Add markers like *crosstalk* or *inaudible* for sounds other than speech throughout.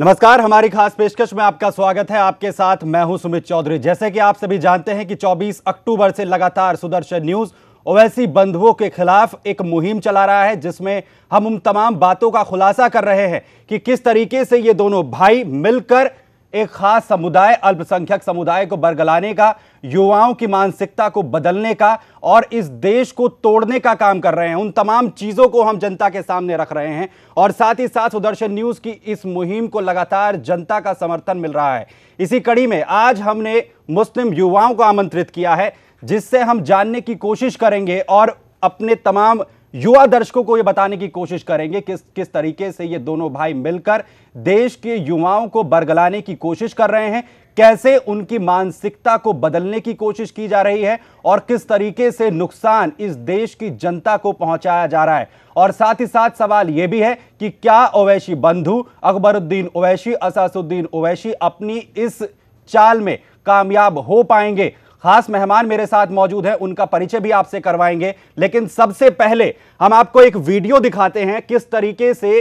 नमस्कार हमारी खास पेशकश में आपका स्वागत है आपके साथ मैं हूं सुमित चौधरी जैसे कि आप सभी जानते हैं कि 24 अक्टूबर से लगातार सुदर्शन न्यूज ओवैसी बंधुओं के खिलाफ एक मुहिम चला रहा है जिसमें हम उन तमाम बातों का खुलासा कर रहे हैं कि किस तरीके से ये दोनों भाई मिलकर एक खास समुदाय अल्पसंख्यक समुदाय को बरगलाने का युवाओं की मानसिकता को बदलने का और इस देश को तोड़ने का काम कर रहे हैं उन तमाम चीज़ों को हम जनता के सामने रख रहे हैं और साथ ही साथ सुदर्शन न्यूज़ की इस मुहिम को लगातार जनता का समर्थन मिल रहा है इसी कड़ी में आज हमने मुस्लिम युवाओं को आमंत्रित किया है जिससे हम जानने की कोशिश करेंगे और अपने तमाम युवा दर्शकों को यह बताने की कोशिश करेंगे किस किस तरीके से ये दोनों भाई मिलकर देश के युवाओं को बरगलाने की कोशिश कर रहे हैं कैसे उनकी मानसिकता को बदलने की कोशिश की जा रही है और किस तरीके से नुकसान इस देश की जनता को पहुंचाया जा रहा है और साथ ही साथ सवाल यह भी है कि क्या ओवैसी बंधु अकबरुद्दीन ओवैसी असासुद्दीन ओवैसी अपनी इस चाल में कामयाब हो पाएंगे खास मेहमान मेरे साथ मौजूद हैं उनका परिचय भी आपसे करवाएंगे लेकिन सबसे पहले हम आपको एक वीडियो दिखाते हैं किस तरीके से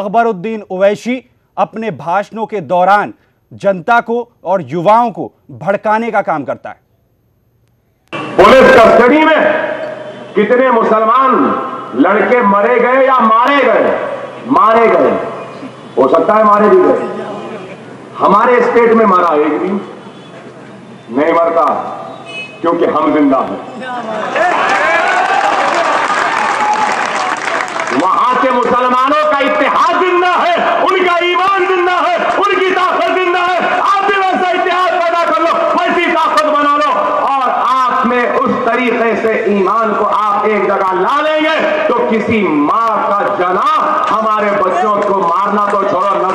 अकबरुद्दीन उवैशी अपने भाषणों के दौरान जनता को और युवाओं को भड़काने का काम करता है पुलिस कस्टडी में कितने मुसलमान लड़के मरे गए या मारे गए मारे गए हो सकता है मारे भी गए हमारे स्टेट में मारा एक भी नहीं मरता क्योंकि हम जिंदा हैं वहां के मुसलमानों का इतिहास जिंदा है उनका ईमान जिंदा है उनकी ताकत जिंदा है आप भी वैसा इतिहास पैदा कर लो वैसी ताकत बना लो और आप में उस तरीके से ईमान को आप एक जगह ला लेंगे तो किसी मां का जना हमारे बच्चों को मारना तो छोड़ो न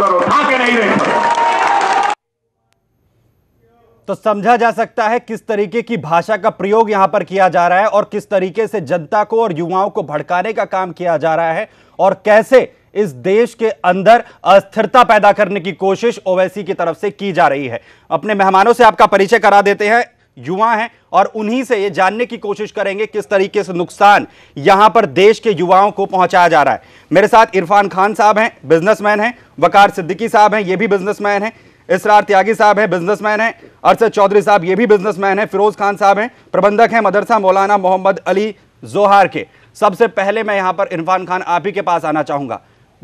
तो समझा जा सकता है किस तरीके की भाषा का प्रयोग यहां पर किया जा रहा है और किस तरीके से जनता को और युवाओं को भड़काने का काम किया जा रहा है और कैसे इस देश के अंदर अस्थिरता पैदा करने की कोशिश ओवैसी की तरफ से की जा रही है अपने मेहमानों से आपका परिचय करा देते हैं युवा हैं और उन्हीं से ये जानने की कोशिश करेंगे किस तरीके से नुकसान यहां पर देश के युवाओं को पहुंचाया जा रहा है मेरे साथ इरफान खान साहब हैं बिजनेसमैन हैं वकार सिद्दीकी साहब हैं ये भी बिजनेसमैन हैं इसरार त्यागी साहब हैं बिजनेसमैन हैं अरसद चौधरी साहब ये भी बिजनेसमैन हैं फिरोज खान साहब हैं प्रबंधक हैं मदरसा मौलाना मोहम्मद अली जोहार के सबसे पहले मैं यहाँ पर इरफान खान आप ही के पास आना चाहूँगा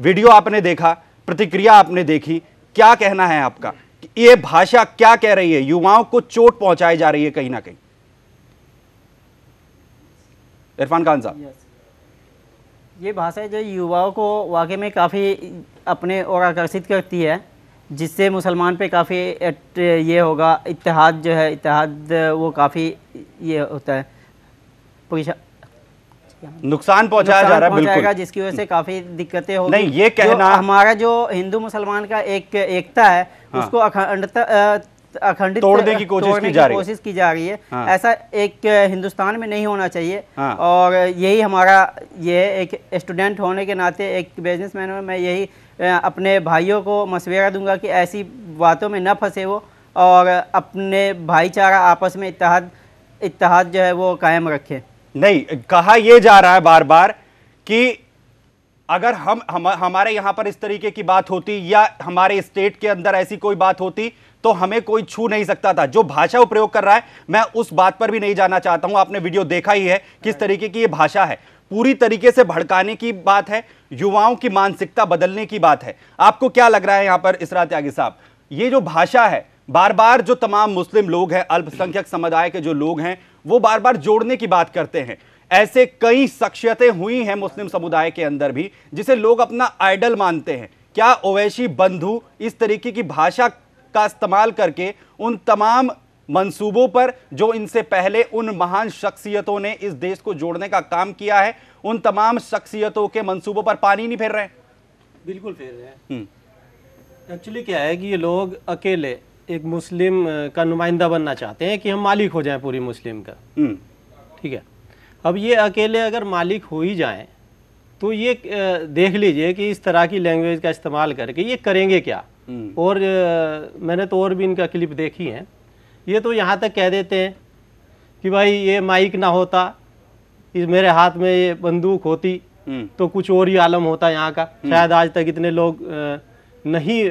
वीडियो आपने देखा प्रतिक्रिया आपने देखी क्या कहना है आपका ये भाषा क्या कह रही है युवाओं को चोट पहुंचाई जा रही है कहीं ना कहीं इरफान खान साहब ये भाषा जो युवाओं को वाकई में काफ़ी अपने और आकर्षित करती है जिससे मुसलमान पे काफ़ी ये होगा इतिहाद जो है इतिहाद वो काफ़ी ये होता है नुकसान पहुंचाया जा रहा है बिल्कुल जिसकी वजह से काफ़ी दिक्कतें होगी नहीं ये कहना जो हमारा जो हिंदू मुसलमान का एक एकता है हाँ। उसको अखंडता अखंडित तोड़ने की कोशिश की की, की, की जा रही है हाँ। ऐसा एक हिंदुस्तान में नहीं होना चाहिए हाँ। और यही हमारा ये एक स्टूडेंट होने के नाते एक बिजनेसमैन में मैं यही अपने भाइयों को मशवरा दूंगा कि ऐसी बातों में न फंसे वो और अपने भाईचारा आपस में इतिहाद इतिहाद जो है वो कायम रखें नहीं कहा यह जा रहा है बार बार कि अगर हम, हम हमारे यहाँ पर इस तरीके की बात होती या हमारे स्टेट के अंदर ऐसी कोई बात होती तो हमें कोई छू नहीं सकता था जो भाषा वो प्रयोग कर रहा है मैं उस बात पर भी नहीं जाना चाहता हूं आपने वीडियो देखा ही है किस तरीके की ये भाषा है पूरी तरीके से भड़काने की बात है युवाओं की मानसिकता बदलने की बात है आपको क्या लग रहा है यहां पर इसरा त्यागी साहब ये जो भाषा है बार बार जो तमाम मुस्लिम लोग हैं अल्पसंख्यक समुदाय के जो लोग हैं वो बार बार जोड़ने की बात करते हैं ऐसे कई शख्सियतें हुई हैं मुस्लिम समुदाय के अंदर भी जिसे लोग अपना आइडल मानते हैं क्या ओवैशी बंधु इस तरीके की भाषा का इस्तेमाल करके उन तमाम मंसूबों पर जो इनसे पहले उन महान शख्सियतों ने इस देश को जोड़ने का काम किया है उन तमाम शख्सियतों के मंसूबों पर पानी नहीं फेर रहे बिल्कुल फेर रहे हैं एक्चुअली हम्म। क्या है कि ये लोग अकेले एक मुस्लिम का नुमाइंदा बनना चाहते हैं कि हम मालिक हो जाएं पूरी मुस्लिम का हम्म। ठीक है अब ये अकेले अगर मालिक हो ही जाए तो ये देख लीजिए कि इस तरह की लैंग्वेज का इस्तेमाल करके ये करेंगे क्या हम्म। और मैंने तो और भी इनका क्लिप देखी है ये तो यहाँ तक कह देते हैं कि भाई ये माइक ना होता इस मेरे हाथ में ये बंदूक होती हम्म। तो कुछ और ही आलम होता यहाँ का हम्म। शायद आज तक इतने लोग नहीं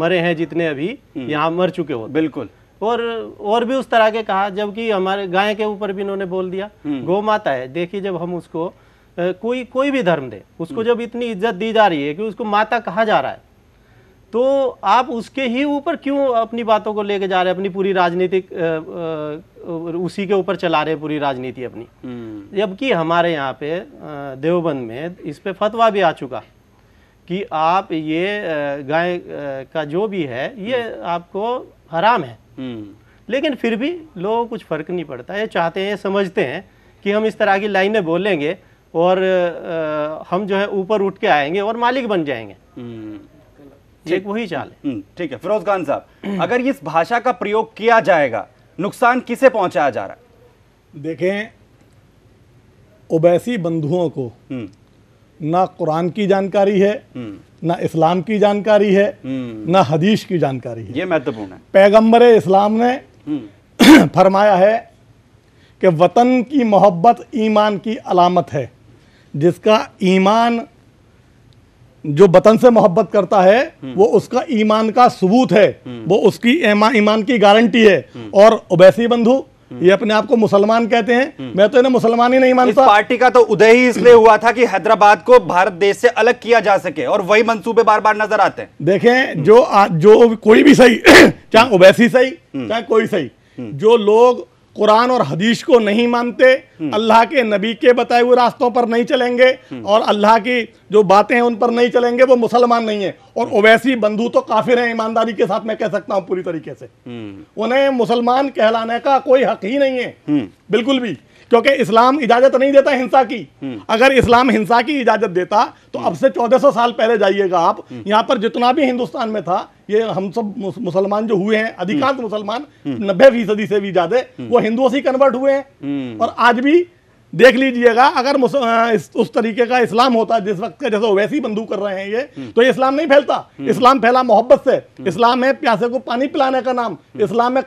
मरे हैं जितने अभी यहाँ मर चुके हो बिल्कुल और और भी उस तरह के कहा जबकि हमारे गाय के ऊपर भी इन्होंने बोल दिया गौ माता है देखिए जब हम उसको कोई कोई भी धर्म दे उसको जब इतनी इज्जत दी जा रही है कि उसको माता कहा जा रहा है तो आप उसके ही ऊपर क्यों अपनी बातों को लेके जा रहे हैं अपनी पूरी राजनीतिक उसी के ऊपर चला रहे हैं पूरी राजनीति अपनी हम्म। जबकि हमारे यहाँ पे देवबंद में इस पे फतवा भी आ चुका कि आप ये गाय का जो भी है ये हम्म। आपको हराम है हम्म। लेकिन फिर भी लोगों को कुछ फर्क नहीं पड़ता ये चाहते हैं ये समझते हैं कि हम इस तरह की लाइनें बोलेंगे और हम जो है ऊपर उठ के आएंगे और मालिक बन जाएंगे ठीक वही चाल है हम्म, ठीक है फिरोज खान साहब अगर इस भाषा का प्रयोग किया जाएगा नुकसान किसे पहुंचाया जा रहा है देखें ओबैसी बंधुओं को हम्म। ना कुरान की जानकारी है हम्म। ना इस्लाम की जानकारी है ना हदीश की जानकारी है ये महत्वपूर्ण है पैगम्बर इस्लाम ने *clears throat* फरमाया है कि वतन की मोहब्बत ईमान की अलामत है जिसका ईमान जो बतन से मोहब्बत करता है हम्म। वो उसका ईमान का सबूत है हम्म। वो उसकी ईमान की गारंटी है हम्म। और ओबैसी बंधु ये अपने आप को मुसलमान कहते हैं मैं तो इन्हें मुसलमान ही नहीं मानता पार्टी का तो उदय ही इसलिए हुआ था कि हैदराबाद को भारत देश से अलग किया जा सके और वही मंसूबे बार बार नजर आते हैं देखें जो आ, जो कोई भी सही *clears throat* चाहे ओबैसी सही चाहे कोई सही जो लोग कुरान और हदीश को नहीं मानते हम्म। अल्लाह के नबी के बताए हुए रास्तों पर नहीं चलेंगे हम्म। और अल्लाह की जो बातें हैं उन पर नहीं चलेंगे वो मुसलमान नहीं है और हम्म। ओवैसी बंधु तो काफिर हैं ईमानदारी के साथ मैं कह सकता हूँ पूरी तरीके से उन्हें मुसलमान कहलाने का कोई हक ही नहीं है बिल्कुल भी क्योंकि इस्लाम इजाजत नहीं देता हिंसा की हम्म। अगर इस्लाम हिंसा की इजाजत देता तो हम्म। अब से 1400 साल पहले जाइएगा आप हम्म। यहाँ पर जितना भी हिंदुस्तान में था ये हम सब मुसलमान जो हुए हैं अधिकांश मुसलमान नब्बे फीसदी से भी ज्यादा वो हिंदुओं से कन्वर्ट हुए हैं और आज भी देख लीजिएगा अगर इस, उस तरीके का इस्लाम होता जिस वक्त का जैसे वैसी बंदूक कर रहे हैं ये हम्म। तो ये इस्लाम नहीं फैलता हम्म। इस्लाम फैला मोहब्बत से हम्म। इस्लाम है प्यासे को पानी पिलाने का नाम इस्लाम है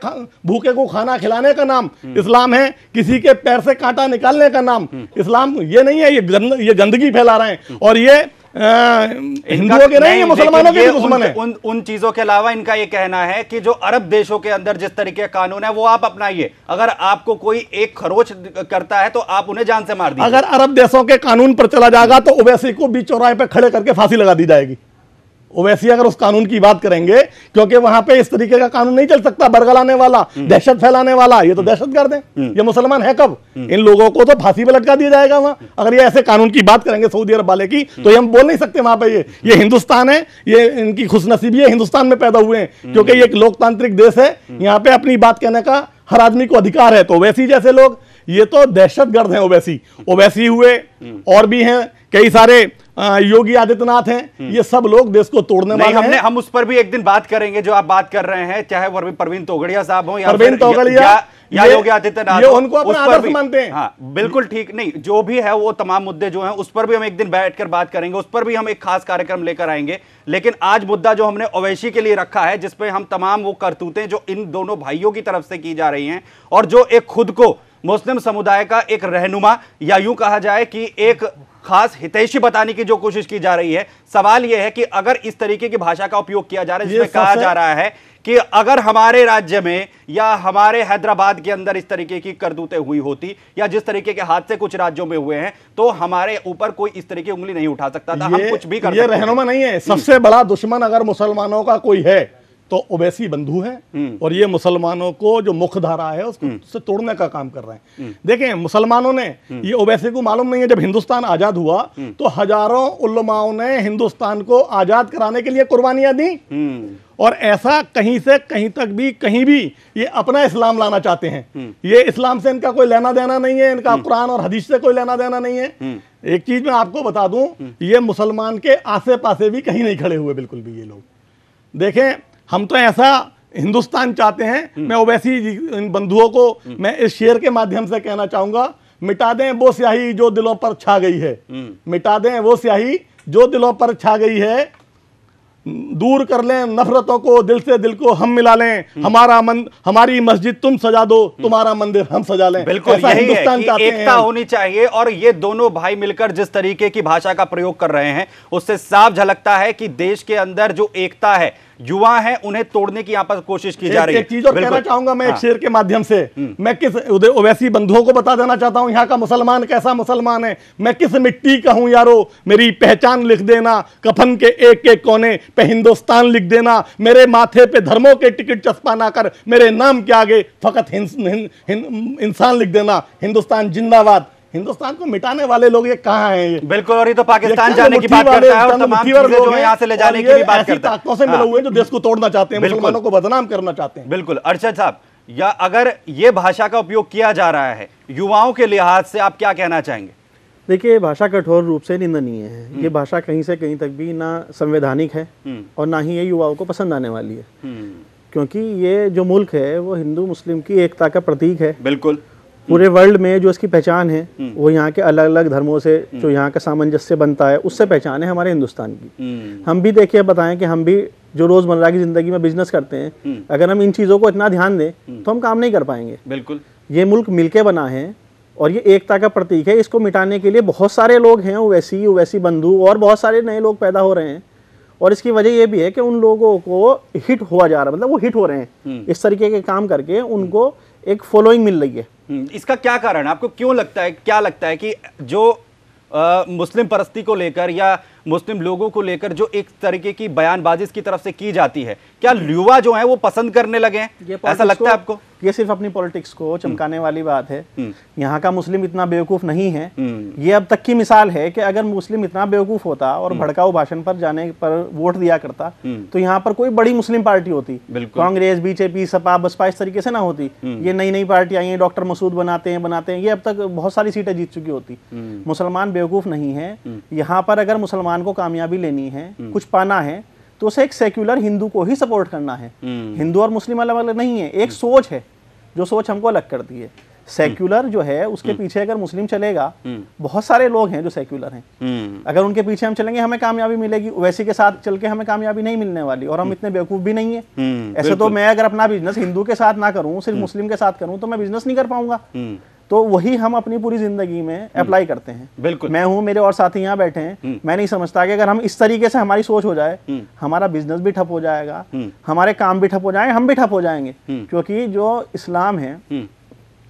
भूखे को खाना खिलाने का नाम इस्लाम है किसी के पैर से कांटा निकालने का नाम इस्लाम ये नहीं है ये गंद, ये गंदगी फैला रहे हैं और ये हिंदुओं के नहीं, नहीं मुसलमानों के दुश्मन है उन उन चीजों के अलावा इनका ये कहना है कि जो अरब देशों के अंदर जिस तरीके का कानून है वो आप अपनाइए अगर आपको कोई एक खरोच करता है तो आप उन्हें जान से मार दीजिए अगर अरब देशों के कानून पर चला जाएगा तो ओवैसी को बीच चौराहे पर खड़े करके फांसी लगा दी जाएगी वैसी अगर उस कानून की बात करेंगे क्योंकि वहां पे इस तरीके का कानून नहीं चल सकता बरगलाने वाला हम्म। दहशत फैलाने वाला ये तो हम्म। दहशत गर्द है हम्म। ये मुसलमान है कब इन लोगों को तो फांसी पे लटका दिया जाएगा वहां अगर ये ऐसे कानून की बात करेंगे सऊदी अरब वाले की तो ये हम बोल नहीं सकते वहां पर ये ये हिंदुस्तान है ये इनकी खुशनसीबी है हिंदुस्तान में पैदा हुए हैं क्योंकि ये एक लोकतांत्रिक देश है यहाँ पे अपनी बात कहने का हर आदमी को अधिकार है तो वैसी जैसे लोग ये तो दहशत गर्द हैं ओवैसी ओवैसी हुए और भी हैं कई सारे योगी आदित्यनाथ हैं हम्म। ये सब लोग देश को तोड़ने वाले हमने हम उस पर भी एक दिन बात करेंगे जो आप बात कर रहे हैं चाहे वो प्रवीण तोगड़िया साहब हो या प्रवीण तोगड़िया या योगी आदित्यनाथ उनको उस पर भी मानते हैं हाँ, बिल्कुल ठीक नहीं जो भी है वो तमाम मुद्दे जो हैं उस पर भी हम एक दिन बैठकर बात करेंगे उस पर भी हम एक खास कार्यक्रम लेकर आएंगे लेकिन आज मुद्दा जो हमने अवैशी के लिए रखा है जिसपे हम तमाम वो करतूतें जो इन दोनों भाइयों की तरफ से की जा रही हैं और जो एक खुद को मुस्लिम समुदाय का एक रहनुमा या यूं कहा जाए कि एक खास हितैषी बताने की जो कोशिश की जा रही है सवाल यह है कि अगर इस तरीके की भाषा का उपयोग किया जा रहा है जिसमें कहा जा रहा है कि अगर हमारे राज्य में या हमारे हैदराबाद के अंदर इस तरीके की करदूते हुई होती या जिस तरीके के हादसे कुछ राज्यों में हुए हैं तो हमारे ऊपर कोई इस तरीके की उंगली नहीं उठा सकता था हम कुछ भी कर ये रहनुमा नहीं है सबसे बड़ा दुश्मन अगर मुसलमानों का कोई है तो ओबेसी बंधु है हम्म। और ये मुसलमानों को जो मुख्य धारा है उसको हम्म। उससे तोड़ने का काम कर रहे हैं हम्म। देखें मुसलमानों ने ये ओबेसी को मालूम नहीं है जब हिंदुस्तान आज़ाद हुआ तो हजारों उलमाओं ने हिंदुस्तान को आज़ाद कराने के लिए कुर्बानियां दी और ऐसा कहीं से कहीं तक भी कहीं भी ये अपना इस्लाम लाना चाहते हैं ये इस्लाम से इनका कोई लेना देना नहीं है इनका कुरान और हदीस से कोई लेना देना नहीं है एक चीज़ मैं आपको बता दूं ये मुसलमान के आसे पासे भी कहीं नहीं खड़े हुए बिल्कुल भी ये लोग देखें हम तो ऐसा हिंदुस्तान चाहते हैं हम्म। मैं ओवैसी इन बंधुओं को हम्म। मैं इस शेयर के माध्यम से कहना चाहूंगा मिटा दें वो स्याही जो दिलों पर छा गई है हम्म। मिटा दें वो स्याही जो दिलों पर छा गई है दूर कर लें नफरतों को दिल से दिल को हम मिला लें हमारा मन हमारी मस्जिद तुम सजा दो तुम्हारा मंदिर हम सजा लें बिल्कुल ऐसा हिंदुस्तान चाहते एकता होनी चाहिए और ये दोनों भाई मिलकर जिस तरीके की भाषा का प्रयोग कर रहे हैं उससे साफ झलकता है कि देश के अंदर जो एकता है युवा है उन्हें तोड़ने की यहाँ पर कोशिश की जा रही है कहना चाहूंगा मैं एक हाँ। शेर के माध्यम से हम्म। मैं किस ओवैसी बंधुओं को बता देना चाहता हूँ यहाँ का मुसलमान कैसा मुसलमान है मैं किस मिट्टी का हूँ यारो मेरी पहचान लिख देना कफन के एक एक कोने पे हिंदुस्तान लिख देना मेरे माथे पे धर्मों के टिकट चस्पा ना कर मेरे नाम के आगे फकत इंसान लिख देना हिंदुस्तान जिंदाबाद हिंदुस्तान को मिटाने वाले लोग ये कहाँ हैं ये बिल्कुल और ये तो पाकिस्तान जाने की बात करता है और तमाम चीजें जो है यहाँ से ले जाने की भी बात करता है ताकतों से मिले हाँ। हुए हैं जो देश को तोड़ना चाहते हैं मुसलमानों को बदनाम करना चाहते हैं बिल्कुल अर्शद साहब या अगर ये भाषा का उपयोग किया जा रहा है युवाओं के लिहाज से आप क्या कहना चाहेंगे देखिए भाषा कठोर रूप से निंदनीय है हम्म। ये भाषा कहीं से कहीं तक भी ना संवैधानिक है हम्म। और ना ही ये युवाओं को पसंद आने वाली है हम्म। क्योंकि ये जो मुल्क है वो हिंदू मुस्लिम की एकता का प्रतीक है बिल्कुल पूरे वर्ल्ड में जो इसकी पहचान है वो यहाँ के अलग अलग धर्मों से जो हम्म। यहाँ का सामंजस्य बनता है उससे पहचान है हमारे हिंदुस्तान की हम्म। हम भी देखिए बताएं कि हम भी जो रोजमर्रा की जिंदगी में बिजनेस करते हैं हम्म। अगर हम इन चीज़ों को इतना ध्यान दें तो हम काम नहीं कर पाएंगे बिल्कुल ये मुल्क मिलके बना है और ये एकता का प्रतीक है इसको मिटाने के लिए बहुत सारे लोग हैं ओवैसी ओवैसी बंधु और बहुत सारे नए लोग पैदा हो रहे हैं और इसकी वजह यह भी है कि उन लोगों को हिट हुआ जा रहा है मतलब वो हिट हो रहे हैं इस तरीके के काम करके उनको एक फॉलोइंग मिल रही है हम्म, इसका क्या कारण है आपको क्यों लगता है क्या लगता है कि जो आ, मुस्लिम परस्ती को लेकर या मुस्लिम लोगों को लेकर जो एक तरीके की बयानबाजी की तरफ से की जाती है क्या युवा जो है वो पसंद करने लगे हैं ऐसा लगता है आपको ये सिर्फ अपनी पॉलिटिक्स को हम्म। चमकाने वाली बात है हम्म। यहाँ का मुस्लिम इतना बेवकूफ़ नहीं है हम्म। ये अब तक की मिसाल है कि अगर मुस्लिम इतना बेवकूफ़ होता और भड़काऊ भाषण पर जाने पर वोट दिया करता तो यहाँ पर कोई बड़ी मुस्लिम पार्टी होती कांग्रेस बीजेपी सपा बसपा इस तरीके से ना होती ये नई नई पार्टी आई है डॉक्टर मसूद बनाते हैं बनाते हैं ये अब तक बहुत सारी सीटें जीत चुकी होती मुसलमान बेवकूफ़ नहीं है यहाँ पर अगर मुसलमान को कामयाबी लेनी है कुछ पाना है तो उसे एक सेक्युलर हिंदू को ही सपोर्ट करना है हम्म। हिंदू और मुस्लिम अलग अलग नहीं है एक हम्म। सोच है जो सोच हमको अलग करती है सेक्युलर हम्म। जो है उसके पीछे अगर मुस्लिम चलेगा बहुत सारे लोग हैं जो सेक्युलर हैं अगर उनके पीछे हम चलेंगे हमें कामयाबी मिलेगी वैसे के साथ चल के हमें कामयाबी नहीं मिलने वाली और हम इतने बेवकूफ भी नहीं है ऐसे तो मैं अगर अपना बिजनेस हिंदू के साथ ना करूं सिर्फ मुस्लिम के साथ करूं तो मैं बिजनेस नहीं कर पाऊंगा तो वही हम अपनी पूरी जिंदगी में अप्लाई हम्म। करते हैं बिल्कुल मैं हूँ मेरे और साथी यहाँ बैठे हैं हम्म। मैं नहीं समझता कि अगर हम इस तरीके से हमारी सोच हो जाए हम्म। हमारा बिजनेस भी ठप हो जाएगा हमारे काम भी ठप हो जाएंगे हम भी ठप हो जाएंगे क्योंकि जो इस्लाम है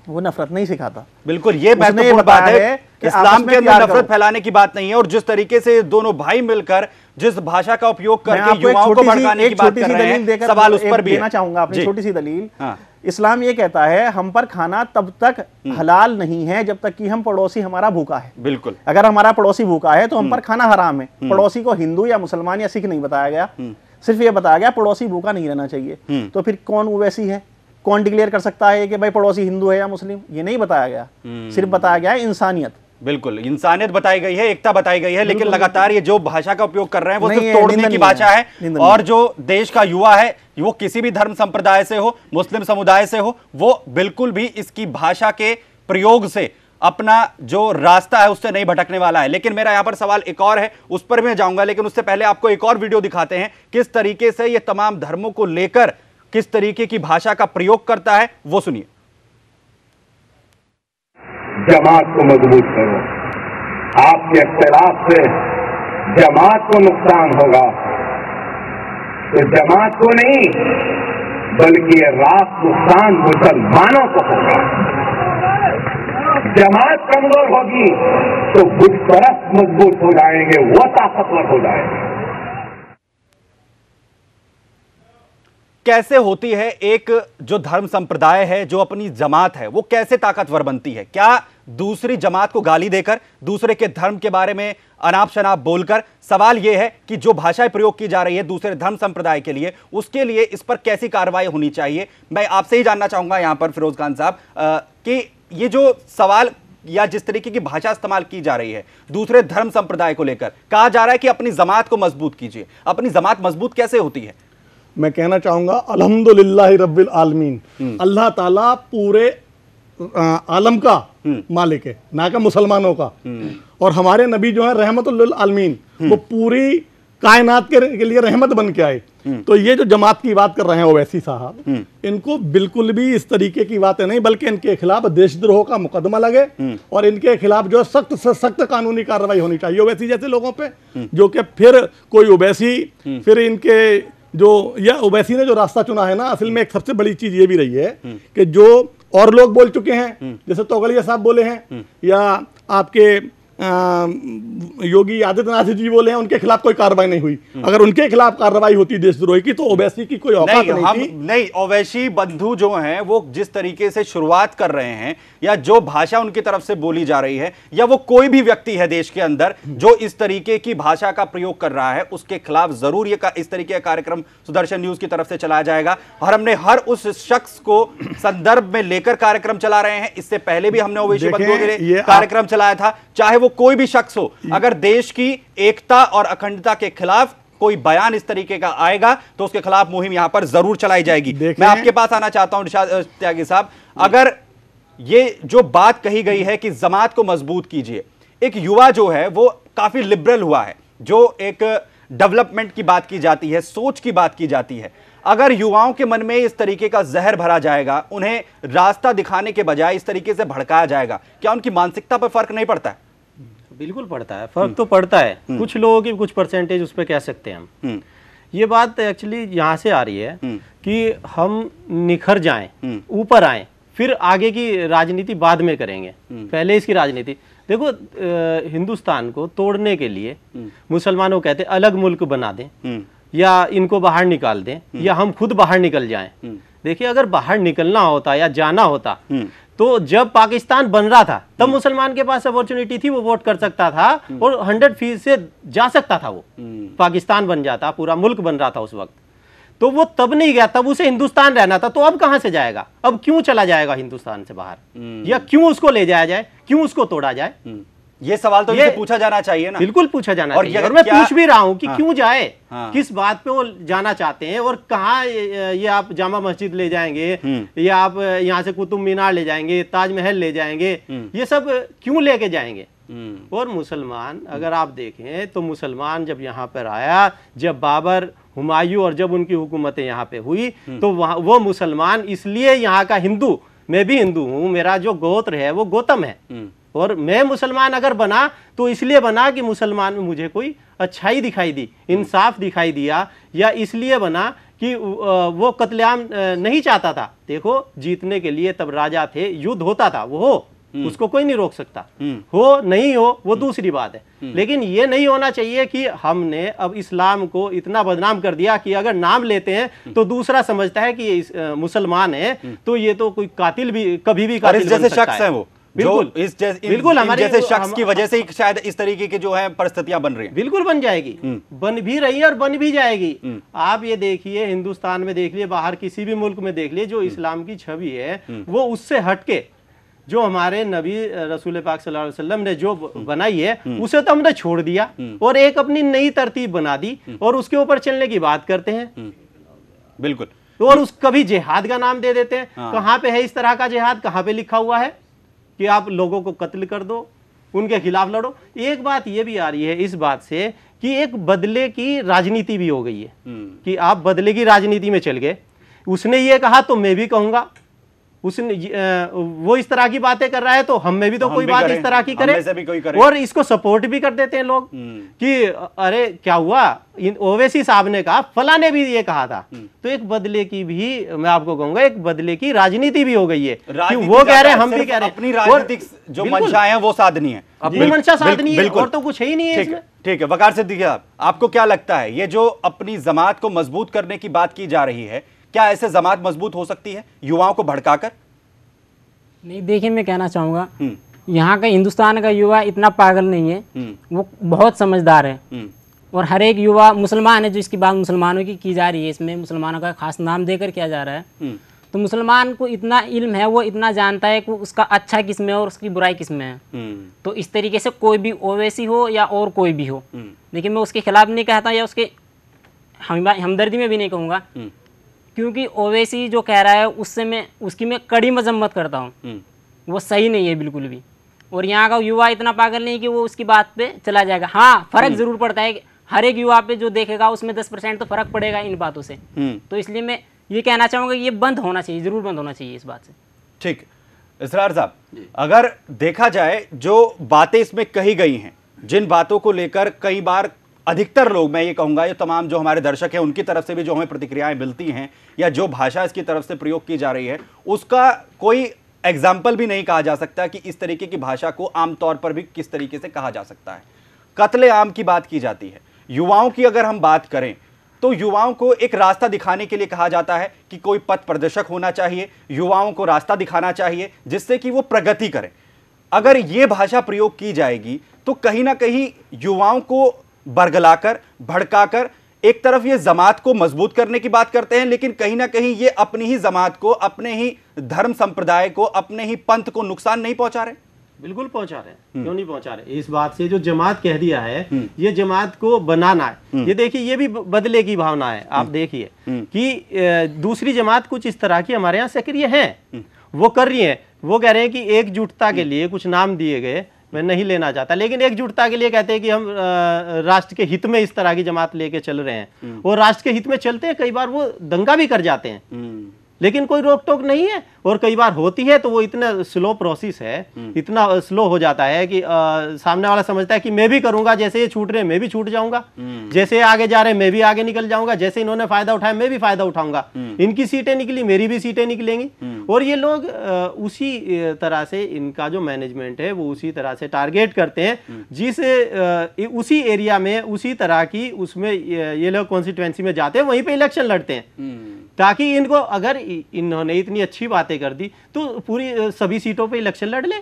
वो नफरत नहीं सिखाता बिल्कुल ये बात है इस्लाम के अंदर नफरत फैलाने की बात नहीं है और जिस तरीके से दोनों भाई मिलकर जिस भाषा का उपयोग करके युवाओं को भड़काने की बात कर रहे हैं सवाल उस पर भी देना चाहूंगा आपने छोटी सी दलील हाँ। इस्लाम ये कहता है हम पर खाना तब तक हम्म। हलाल नहीं है जब तक कि हम पड़ोसी हमारा भूखा है बिल्कुल अगर हमारा पड़ोसी भूखा है तो हम पर हम्म। खाना हराम है हम्म। पड़ोसी को हिंदू या मुसलमान या सिख नहीं बताया गया सिर्फ ये बताया गया पड़ोसी भूखा नहीं रहना चाहिए तो फिर कौन वैसी है कौन डिक्लेयर कर सकता है कि भाई पड़ोसी हिंदू है या मुस्लिम ये नहीं बताया गया सिर्फ बताया गया है इंसानियत बिल्कुल इंसानियत बताई गई है एकता बताई गई है लेकिन लगातार ये जो भाषा का उपयोग कर रहे हैं वो सिर्फ तोड़ने की भाषा है और जो देश का युवा है वो किसी भी धर्म संप्रदाय से हो मुस्लिम समुदाय से हो वो बिल्कुल भी इसकी भाषा के प्रयोग से अपना जो रास्ता है उससे नहीं भटकने वाला है लेकिन मेरा यहां पर सवाल एक और है उस पर मैं जाऊंगा लेकिन उससे पहले आपको एक और वीडियो दिखाते हैं किस तरीके से ये तमाम धर्मों को लेकर किस तरीके की भाषा का प्रयोग करता है वो सुनिए जमात को मजबूत करो आपके अख्तलाफ से जमात को नुकसान होगा तो जमात को नहीं बल्कि रात नुकसान मुसलमानों को होगा जमात कमजोर होगी तो बुध मजबूत हो जाएंगे वह ताकतवर हो जाएंगे कैसे होती है एक जो धर्म संप्रदाय है जो अपनी जमात है वो कैसे ताकतवर बनती है क्या दूसरी जमात को गाली देकर दूसरे के धर्म के बारे में अनाप शनाप बोलकर सवाल यह है कि जो भाषाएं प्रयोग की जा रही है दूसरे धर्म संप्रदाय के लिए उसके लिए इस पर कैसी कार्रवाई होनी चाहिए मैं आपसे ही जानना चाहूंगा यहां पर फिरोज खान साहब कि ये जो सवाल या जिस तरीके की भाषा इस्तेमाल की जा रही है दूसरे धर्म संप्रदाय को लेकर कहा जा रहा है कि अपनी जमात को मजबूत कीजिए अपनी जमात मजबूत कैसे होती है मैं कहना चाहूंगा अलहमदुल्ला रबीन हम्म। अल्लाह ताला पूरे आलम का हम्म। मालिक है ना का मुसलमानों का हम्म। और हमारे नबी जो है रहमत आलमीन हम्म। वो पूरी कायनात के, के लिए रहमत बन के आए तो ये जो जमात की बात कर रहे हैं ओवैसी साहब इनको बिल्कुल भी इस तरीके की बातें नहीं बल्कि इनके खिलाफ देशद्रोह का मुकदमा लगे और इनके खिलाफ जो सख्त से सख्त कानूनी कार्रवाई होनी चाहिए ओवैसी जैसे लोगों पे जो कि फिर कोई ओवैसी फिर इनके जो या ओवैसी ने जो रास्ता चुना है ना असल में एक सबसे बड़ी चीज ये भी रही है कि जो और लोग बोल चुके हैं हम्म। जैसे तोगलिया साहब बोले हैं हम्म। या आपके योगी आदित्यनाथ जी बोले हैं उनके खिलाफ कोई कार्रवाई नहीं हुई हम्म। अगर उनके खिलाफ कार्रवाई होती देशद्रोही की तो ओवैसी की कोई औकात नहीं, नहीं नहीं ओवैसी बंधु जो हैं वो जिस तरीके से शुरुआत कर रहे हैं या जो भाषा उनकी तरफ से बोली जा रही है या वो कोई भी व्यक्ति है देश के अंदर हम्म। जो इस तरीके की भाषा का प्रयोग कर रहा है उसके खिलाफ जरूर ये इस तरीके का कार्यक्रम सुदर्शन न्यूज की तरफ से चलाया जाएगा और हमने हर उस शख्स को संदर्भ में लेकर कार्यक्रम चला रहे हैं इससे पहले भी हमने ओवैसी बंधु के कार्यक्रम चलाया था चाहे वो कोई भी शख्स हो अगर देश की एकता और अखंडता के खिलाफ कोई बयान इस तरीके का आएगा तो उसके खिलाफ मुहिम यहां पर जरूर चलाई जाएगी मैं आपके पास आना चाहता हूं त्यागी साहब अगर ये जो बात कही गई है कि जमात को मजबूत कीजिए एक युवा जो है वो काफी लिबरल हुआ है जो एक डेवलपमेंट की बात की जाती है सोच की बात की जाती है अगर युवाओं के मन में इस तरीके का जहर भरा जाएगा उन्हें रास्ता दिखाने के बजाय इस तरीके से भड़काया जाएगा क्या उनकी मानसिकता पर फर्क नहीं पड़ता है बिल्कुल पड़ता है फर्क हम्म। तो पड़ता है हम्म। कुछ लोगों की कुछ परसेंटेज उस पर कह सकते हैं हम हम्म। ये बात एक्चुअली यहाँ से आ रही है कि हम निखर जाएं ऊपर आए फिर आगे की राजनीति बाद में करेंगे पहले इसकी राजनीति देखो हिंदुस्तान को तोड़ने के लिए मुसलमानों कहते अलग मुल्क बना दें या इनको बाहर निकाल दें या हम खुद बाहर निकल जाएं देखिए अगर बाहर निकलना होता या जाना होता तो जब पाकिस्तान बन रहा था तब हम्म। मुसलमान के पास अपॉर्चुनिटी थी वो वोट कर सकता था हम्म। और हंड्रेड फीस से जा सकता था वो हम्म। पाकिस्तान बन जाता पूरा मुल्क बन रहा था उस वक्त तो वो तब नहीं गया तब उसे हिंदुस्तान रहना था तो अब कहां से जाएगा अब क्यों चला जाएगा हिंदुस्तान से बाहर या क्यों उसको ले जाया जाए क्यों उसको तोड़ा जाए ये सवाल तो ये पूछा जाना चाहिए ना बिल्कुल पूछा जाना और चाहिए और मैं पूछ भी रहा हूँ कि हाँ, क्यों जाए हाँ, किस बात पे वो जाना चाहते हैं और कहा ये आप जामा मस्जिद ले जाएंगे हम्म। या आप यहाँ से कुतुब मीनार ले जाएंगे ताजमहल ले जाएंगे हम्म। ये सब क्यों लेके जाएंगे हम्म। और मुसलमान अगर आप देखें तो मुसलमान जब यहाँ पर आया जब बाबर हुमायूं और जब उनकी हुकूमतें यहाँ पे हुई तो वो मुसलमान इसलिए यहाँ का हिंदू मैं भी हिंदू हूँ मेरा जो गोत्र है वो गौतम है और मैं मुसलमान अगर बना तो इसलिए बना कि मुसलमान में मुझे कोई अच्छाई दिखाई दी इंसाफ दिखाई दिया या इसलिए बना कि वो कतलेआम नहीं चाहता था देखो जीतने के लिए तब राजा थे युद्ध होता था वो हो हम्म। उसको कोई नहीं रोक सकता हम्म। हो नहीं हो वो हम्म। दूसरी बात है लेकिन ये नहीं होना चाहिए कि हमने अब इस्लाम को इतना बदनाम कर दिया कि अगर नाम लेते हैं तो दूसरा समझता है कि ये मुसलमान है तो ये तो कोई कातिल भी कभी भी कातिल जैसे शख्स है वो बिल्कुल इस जैसे बिल्कुल हमारे जैसे शख्स की वजह से ही शायद इस तरीके की जो है परिस्थितियां बन रही हैं बिल्कुल बन जाएगी हम्म। बन भी रही है और बन भी जाएगी हम्म। आप ये देखिए हिंदुस्तान में देख लिए बाहर किसी भी मुल्क में देख लिए जो हम्म। इस्लाम की छवि है वो उससे हटके जो हमारे नबी रसूल पाक सल्लल्लाहु अलैहि वसल्लम ने जो बनाई है उसे तो हमने छोड़ दिया और एक अपनी नई तरतीब बना दी और उसके ऊपर चलने की बात करते हैं बिल्कुल तो और उस कभी जिहाद का नाम दे देते हैं हाँ। कहाँ पे है इस तरह का जिहाद कहाँ पे लिखा हुआ है कि आप लोगों को कत्ल कर दो उनके खिलाफ लड़ो एक बात ये भी आ रही है इस बात से कि एक बदले की राजनीति भी हो गई है हम्म। कि आप बदले की राजनीति में चल गए उसने ये कहा तो मैं भी कहूँगा उसने वो इस तरह की बातें कर रहा है तो हम में भी तो, तो कोई बात इस तरह की करे और इसको सपोर्ट भी कर देते हैं लोग हम्म। कि अरे क्या हुआ ओवैसी साहब ने कहा फला ने भी ये कहा था हम्म। तो एक बदले की भी मैं आपको कहूंगा एक बदले की राजनीति भी हो गई है कि वो कह रहे हैं हम भी कह रहे हैं अपनी राजनीतिक जो मंशा है वो साधनी है अपनी मंशा साधनी है और तो कुछ है ही नहीं है ठीक है वकार से साहब आपको क्या लगता है ये जो अपनी जमात को मजबूत करने की बात की जा रही है क्या ऐसे जमात मजबूत हो सकती है युवाओं को भड़काकर नहीं देखिए मैं कहना चाहूँगा हम्म। यहाँ का हिंदुस्तान का युवा इतना पागल नहीं है हम्म। वो बहुत समझदार है हम्म। और हर एक युवा मुसलमान है जो इसकी बात मुसलमानों की की जा रही है इसमें मुसलमानों का खास नाम देकर किया जा रहा है तो मुसलमान को इतना इल्म है वो इतना जानता है कि उसका अच्छा किस में और उसकी बुराई किस में है तो इस तरीके से कोई भी ओवैसी हो या और कोई भी हो लेकिन मैं उसके खिलाफ नहीं कहता या उसके हमदर्दी में भी नहीं कहूँगा क्योंकि ओवैसी जो कह रहा है उससे मैं उसकी मैं कड़ी मजम्मत करता हूँ हम्म। वो सही नहीं है बिल्कुल भी और यहाँ का युवा इतना पागल नहीं कि वो उसकी बात पे चला जाएगा हाँ फर्क हम्म। जरूर पड़ता है हर एक युवा पे जो देखेगा उसमें दस परसेंट तो फर्क पड़ेगा इन बातों से हम्म। तो इसलिए मैं ये कहना चाहूँगा कि ये बंद होना चाहिए जरूर बंद होना चाहिए इस बात से ठीक इसरार साहब अगर देखा जाए जो बातें इसमें कही गई हैं जिन बातों को लेकर कई बार अधिकतर लोग मैं ये कहूँगा ये तमाम जो हमारे दर्शक हैं उनकी तरफ से भी जो हमें प्रतिक्रियाएं मिलती हैं या जो भाषा इसकी तरफ से प्रयोग की जा रही है उसका कोई एग्जाम्पल भी नहीं कहा जा सकता कि इस तरीके की भाषा को आमतौर पर भी किस तरीके से कहा जा सकता है कत्ले आम की बात की जाती है युवाओं की अगर हम बात करें तो युवाओं को एक रास्ता दिखाने के लिए कहा जाता है कि कोई पथ प्रदर्शक होना चाहिए युवाओं को रास्ता दिखाना चाहिए जिससे कि वो प्रगति करें अगर ये भाषा प्रयोग की जाएगी तो कहीं ना कहीं युवाओं को बरगलाकर भड़काकर एक तरफ ये जमात को मजबूत करने की बात करते हैं लेकिन कहीं ना कहीं ये अपनी ही जमात को अपने ही धर्म संप्रदाय को अपने ही पंथ को नुकसान नहीं पहुंचा रहे बिल्कुल पहुंचा रहे हैं हम्म। क्यों नहीं पहुंचा रहे इस बात से जो जमात कह दिया है हम्म। ये जमात को बनाना है हम्म। ये देखिए ये भी बदले की भावना है आप देखिए कि दूसरी जमात कुछ इस तरह की हमारे यहाँ सक्रिय है वो कर रही है वो कह रहे हैं कि एकजुटता के लिए कुछ नाम दिए गए मैं नहीं लेना चाहता लेकिन एकजुटता के लिए कहते हैं कि हम राष्ट्र के हित में इस तरह की जमात लेके चल रहे हैं हम्म। वो राष्ट्र के हित में चलते हैं कई बार वो दंगा भी कर जाते हैं हम्म। लेकिन कोई रोक टोक नहीं है और कई बार होती है तो वो इतना स्लो प्रोसेस है हम्म। इतना स्लो हो जाता है कि आ, सामने वाला समझता है कि मैं भी करूंगा जैसे ये छूट रहे मैं भी छूट जाऊंगा हम्म। जैसे आगे जा रहे मैं भी आगे निकल जाऊंगा जैसे इन्होंने फायदा उठाया मैं भी फायदा उठाऊंगा हम्म। इनकी सीटें निकली मेरी भी सीटें निकलेंगी और ये लोग उसी तरह से इनका जो मैनेजमेंट है वो उसी तरह से टारगेट करते हैं जिस उसी एरिया में उसी तरह की उसमें ये लोग कॉन्स्टिट्युएंसी में जाते हैं वहीं पर इलेक्शन लड़ते हैं ताकि इनको अगर इन्होंने इतनी अच्छी बातें कर दी तो पूरी सभी सीटों पे इलेक्शन लड़ ले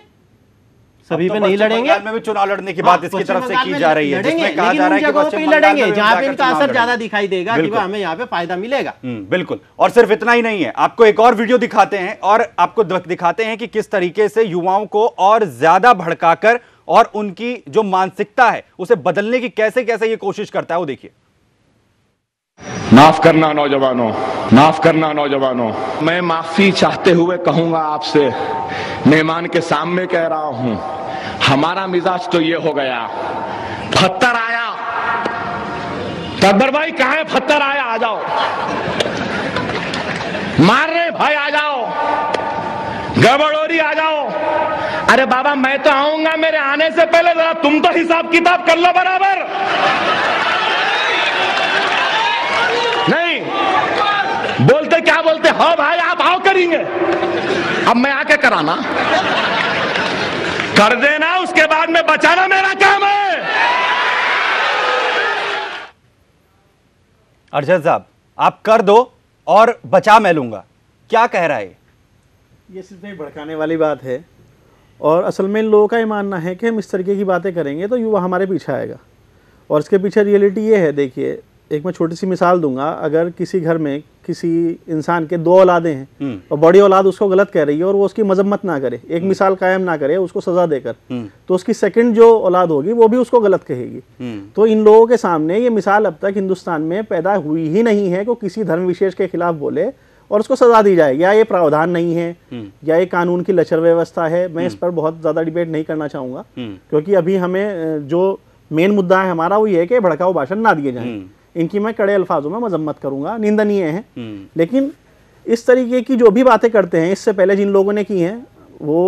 सभी तो में नहीं लड़ेंगे में भी चुनाव लड़ने की हाँ, बात इसकी तरफ से की जा रही है जिसमें कहा जा रहा है कि पे लड़ेंगे जहां पे इनका असर ज्यादा दिखाई देगा कि हमें यहाँ पे फायदा मिलेगा हम्म, बिल्कुल और सिर्फ इतना ही नहीं है आपको एक और वीडियो दिखाते हैं और आपको दिखाते हैं कि किस तरीके से युवाओं को और ज्यादा भड़काकर और उनकी जो मानसिकता है उसे बदलने की कैसे कैसे ये कोशिश करता है वो देखिए माफ करना नौजवानों माफ करना नौजवानों मैं माफी चाहते हुए कहूंगा आपसे मेहमान के सामने कह रहा हूं हमारा मिजाज तो ये हो गया फत्तर आया तब्बर भाई कहा है फत्तर आया आ जाओ मार रहे भाई आ जाओ गड़बड़ोरी आ जाओ अरे बाबा मैं तो आऊंगा मेरे आने से पहले जरा तुम तो हिसाब किताब कर लो बराबर हाँ भाई आप हाँ करेंगे अब मैं आके कराना कर देना उसके बाद में बचाना मेरा काम है अर्जन साहब आप कर दो और बचा मैं लूंगा क्या कह रहा है ये सिर्फ एक भड़काने वाली बात है और असल में इन लोगों का ये मानना है कि हम इस तरीके की बातें करेंगे तो युवा हमारे पीछे आएगा और इसके पीछे रियलिटी ये है देखिए एक मैं छोटी सी मिसाल दूंगा अगर किसी घर में किसी इंसान के दो औलादे हैं हम्म। और बड़ी औलाद उसको गलत कह रही है और वो उसकी मजम्मत ना करे एक हम्म। मिसाल कायम ना करे उसको सजा देकर हम्म। तो उसकी सेकंड जो औलाद होगी वो भी उसको गलत कहेगी तो इन लोगों के सामने ये मिसाल अब तक हिंदुस्तान में पैदा हुई ही नहीं है कि किसी धर्म विशेष के खिलाफ बोले और उसको सजा दी जाए या ये प्रावधान नहीं है या ये कानून की लचर व्यवस्था है मैं इस पर बहुत ज़्यादा डिबेट नहीं करना चाहूंगा क्योंकि अभी हमें जो मेन मुद्दा है हमारा वो ये है कि भड़काऊ भाषण ना दिए जाए इनकी मैं कड़े अल्फाजों में मजम्मत करूंगा निंदनीय है हम्म। लेकिन इस तरीके की जो भी बातें करते हैं इससे पहले जिन लोगों ने की हैं वो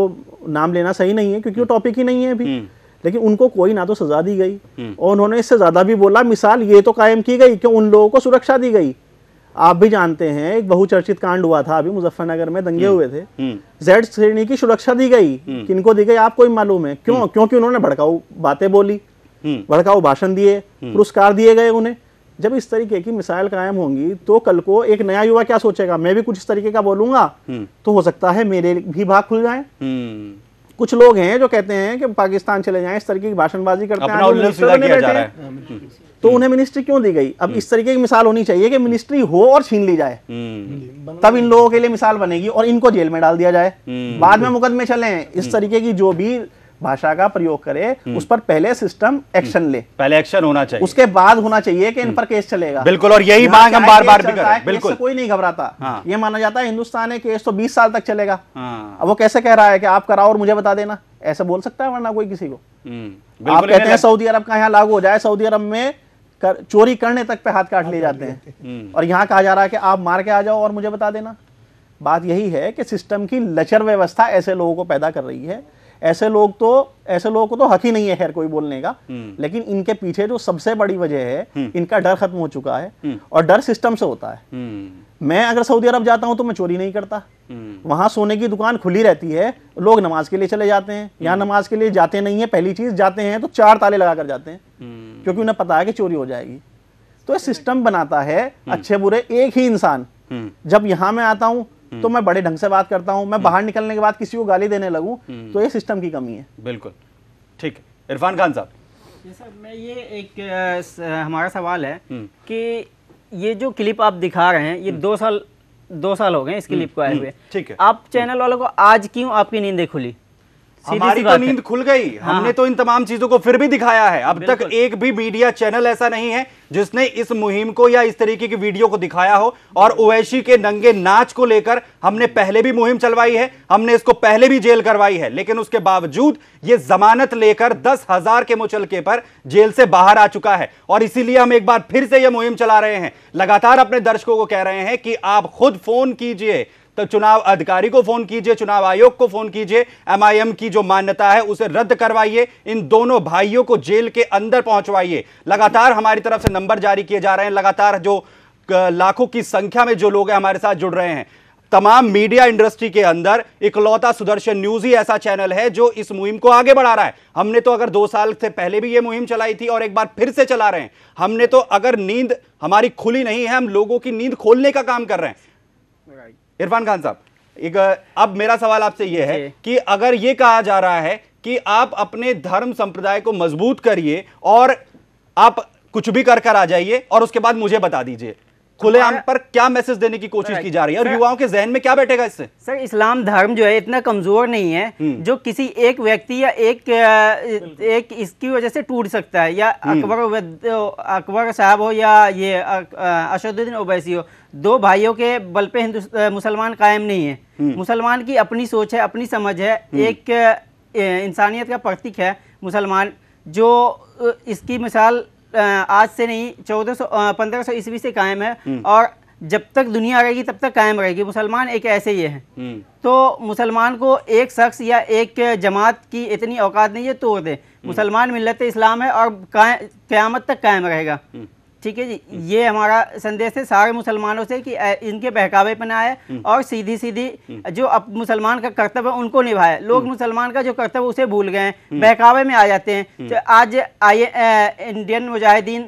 नाम लेना सही नहीं है क्योंकि वो टॉपिक हम्म। ही नहीं है अभी हम्म। लेकिन उनको कोई ना तो सजा दी गई और उन्होंने इससे ज़्यादा भी बोला मिसाल ये तो कायम की गई कि उन लोगों को सुरक्षा दी गई आप भी जानते हैं एक बहुचर्चित कांड हुआ था अभी मुजफ्फरनगर में दंगे हुए थे जेड श्रेणी की सुरक्षा दी गई किनको दी गई आपको ही मालूम है क्यों क्योंकि उन्होंने भड़काऊ बातें बोली भड़काऊ भाषण दिए पुरस्कार दिए गए उन्हें जब इस तरीके की मिसाइल कायम होंगी तो कल को एक नया युवा क्या सोचेगा मैं भी कुछ इस तरीके का बोलूंगा हम्म। तो हो सकता है मेरे भी भाग खुल जाए हम्म। कुछ लोग हैं जो कहते हैं कि पाकिस्तान चले जाएं इस तरीके की भाषणबाजी करते हैं तो उन्हें हम्म। तो उन्हें मिनिस्ट्री क्यों दी गई अब इस तरीके की मिसाल होनी चाहिए कि मिनिस्ट्री हो और छीन ली जाए तब इन लोगों के लिए मिसाल बनेगी और इनको जेल में डाल दिया जाए बाद में मुकदमे चले इस तरीके की जो भी भाषा का प्रयोग करे हम्म। उस पर पहले सिस्टम एक्शन ले हम्म। पहले एक्शन होना चाहिए उसके बाद होना चाहिए कि इन हम्म। पर केस चलेगा बिल्कुल और यही मांग हम बार बार भी कर बिल्कुल कोई नहीं घबराता हाँ। ये माना जाता है हिंदुस्तान है केस तो 20 साल तक चलेगा हाँ। अब वो कैसे कह रहा है कि आप कराओ और मुझे बता देना ऐसा बोल सकता है वरना कोई किसी को आप कहते हैं सऊदी अरब का यहाँ लागू हो जाए सऊदी अरब में कर, चोरी करने तक पे हाथ काट लिए जाते हैं और यहाँ कहा जा रहा है कि आप मार के आ जाओ और मुझे बता देना बात यही है कि सिस्टम की लचर व्यवस्था ऐसे लोगों को पैदा कर रही है ऐसे लोग तो ऐसे लोगों को तो हक ही नहीं है खैर कोई बोलने का हम्म। लेकिन इनके पीछे जो सबसे बड़ी वजह है हम्म। इनका डर खत्म हो चुका है हम्म। और डर सिस्टम से होता है मैं अगर सऊदी अरब जाता हूं तो मैं चोरी नहीं करता वहां सोने की दुकान खुली रहती है लोग नमाज के लिए चले जाते हैं यहाँ नमाज के लिए जाते नहीं है पहली चीज जाते हैं तो चार ताले लगा कर जाते हैं क्योंकि उन्हें पता है कि चोरी हो जाएगी तो सिस्टम बनाता है अच्छे बुरे एक ही इंसान जब यहां मैं आता हूँ तो मैं बड़े ढंग से बात करता हूँ मैं हम्म। बाहर निकलने के बाद किसी को गाली देने लगू हम्म। तो ये सिस्टम की कमी है बिल्कुल ठीक है इरफान खान साहब सर मैं ये एक हमारा सवाल है हम्म। कि ये जो क्लिप आप दिखा रहे हैं ये दो साल दो साल हो गए इस क्लिप को आए हुए ठीक है आप चैनल वालों को आज क्यों आपकी नींदें खुली हमारी तो नींद खुल गई हाँ। हमने तो इन तमाम चीजों को फिर भी दिखाया है अब तक एक भी मीडिया चैनल ऐसा नहीं है जिसने इस मुहिम को या इस तरीके की वीडियो को दिखाया हो और ओवैसी के नंगे नाच को लेकर हमने पहले भी मुहिम चलवाई है हमने इसको पहले भी जेल करवाई है लेकिन उसके बावजूद ये जमानत लेकर दस हजार के मुचलके पर जेल से बाहर आ चुका है और इसीलिए हम एक बार फिर से यह मुहिम चला रहे हैं लगातार अपने दर्शकों को कह रहे हैं कि आप खुद फोन कीजिए तो चुनाव अधिकारी को फोन कीजिए चुनाव आयोग को फोन कीजिए एमआईएम की जो मान्यता है उसे रद्द करवाइए इन दोनों भाइयों को जेल के अंदर पहुंचवाइए लगातार हमारी तरफ से नंबर जारी किए जा रहे हैं लगातार जो लाखों की संख्या में जो लोग हैं हमारे साथ जुड़ रहे हैं तमाम मीडिया इंडस्ट्री के अंदर इकलौता सुदर्शन न्यूज ही ऐसा चैनल है जो इस मुहिम को आगे बढ़ा रहा है हमने तो अगर दो साल से पहले भी ये मुहिम चलाई थी और एक बार फिर से चला रहे हैं हमने तो अगर नींद हमारी खुली नहीं है हम लोगों की नींद खोलने का काम कर रहे हैं इरफान खान साहब एक अब मेरा सवाल आपसे यह है कि अगर ये कहा जा रहा है कि आप अपने धर्म संप्रदाय को मजबूत करिए और आप कुछ भी कर कर आ जाइए और उसके बाद मुझे बता दीजिए खुलेआम पर क्या मैसेज देने की कोशिश की जा रही है और युवाओं के जहन में क्या बैठेगा इससे सर इस्लाम धर्म जो है इतना कमजोर नहीं है हम्म। जो किसी एक व्यक्ति या एक एक इसकी वजह से टूट सकता है या हम्म। अकबर अकबर साहब हो या ये अशदुद्दीन ओबैसी हो दो भाइयों के बल पे मुसलमान कायम नहीं है हम्म। मुसलमान की अपनी सोच है अपनी समझ है एक इंसानियत का प्रतीक है मुसलमान जो इसकी मिसाल आज से नहीं चौदह सौ पंद्रह सौ ईस्वी से कायम है हम्म। और जब तक दुनिया रहेगी तब तक कायम रहेगी मुसलमान एक ऐसे ही है हम्म। तो मुसलमान को एक शख्स या एक जमात की इतनी औकात नहीं है तोड़ दे हम्म। मुसलमान मिलत इस्लाम है और क्या, क्यामत तक कायम रहेगा ठीक है जी हम्म। ये हमारा संदेश है सारे मुसलमानों से कि इनके बहकावे पर ना आए हम्म। और सीधी सीधी हम्म। जो अब मुसलमान का कर्तव्य है उनको निभाए लोग मुसलमान का जो कर्तव्य उसे भूल गए हैं बहकावे में आ जाते हैं तो आज आई इंडियन मुजाहिदीन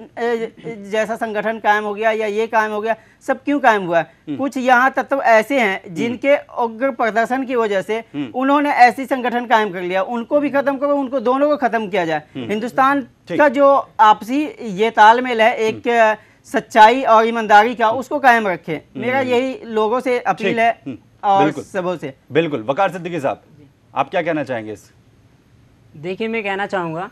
जैसा संगठन कायम हो गया या ये कायम हो गया सब क्यों कायम हुआ हम्म। कुछ यहाँ तत्व तो ऐसे हैं हम्म। जिनके उग्र प्रदर्शन की वजह से हम्म। उन्होंने ऐसी संगठन कायम कर लिया उनको भी खत्म करो उनको दोनों को खत्म किया जाए हिंदुस्तान का जो आपसी ये तालमेल है एक सच्चाई और ईमानदारी का उसको कायम रखे मेरा यही लोगों से अपील है और सबों से बिल्कुल वकार सिद्दीकी साहब आप क्या कहना चाहेंगे देखिए मैं कहना चाहूंगा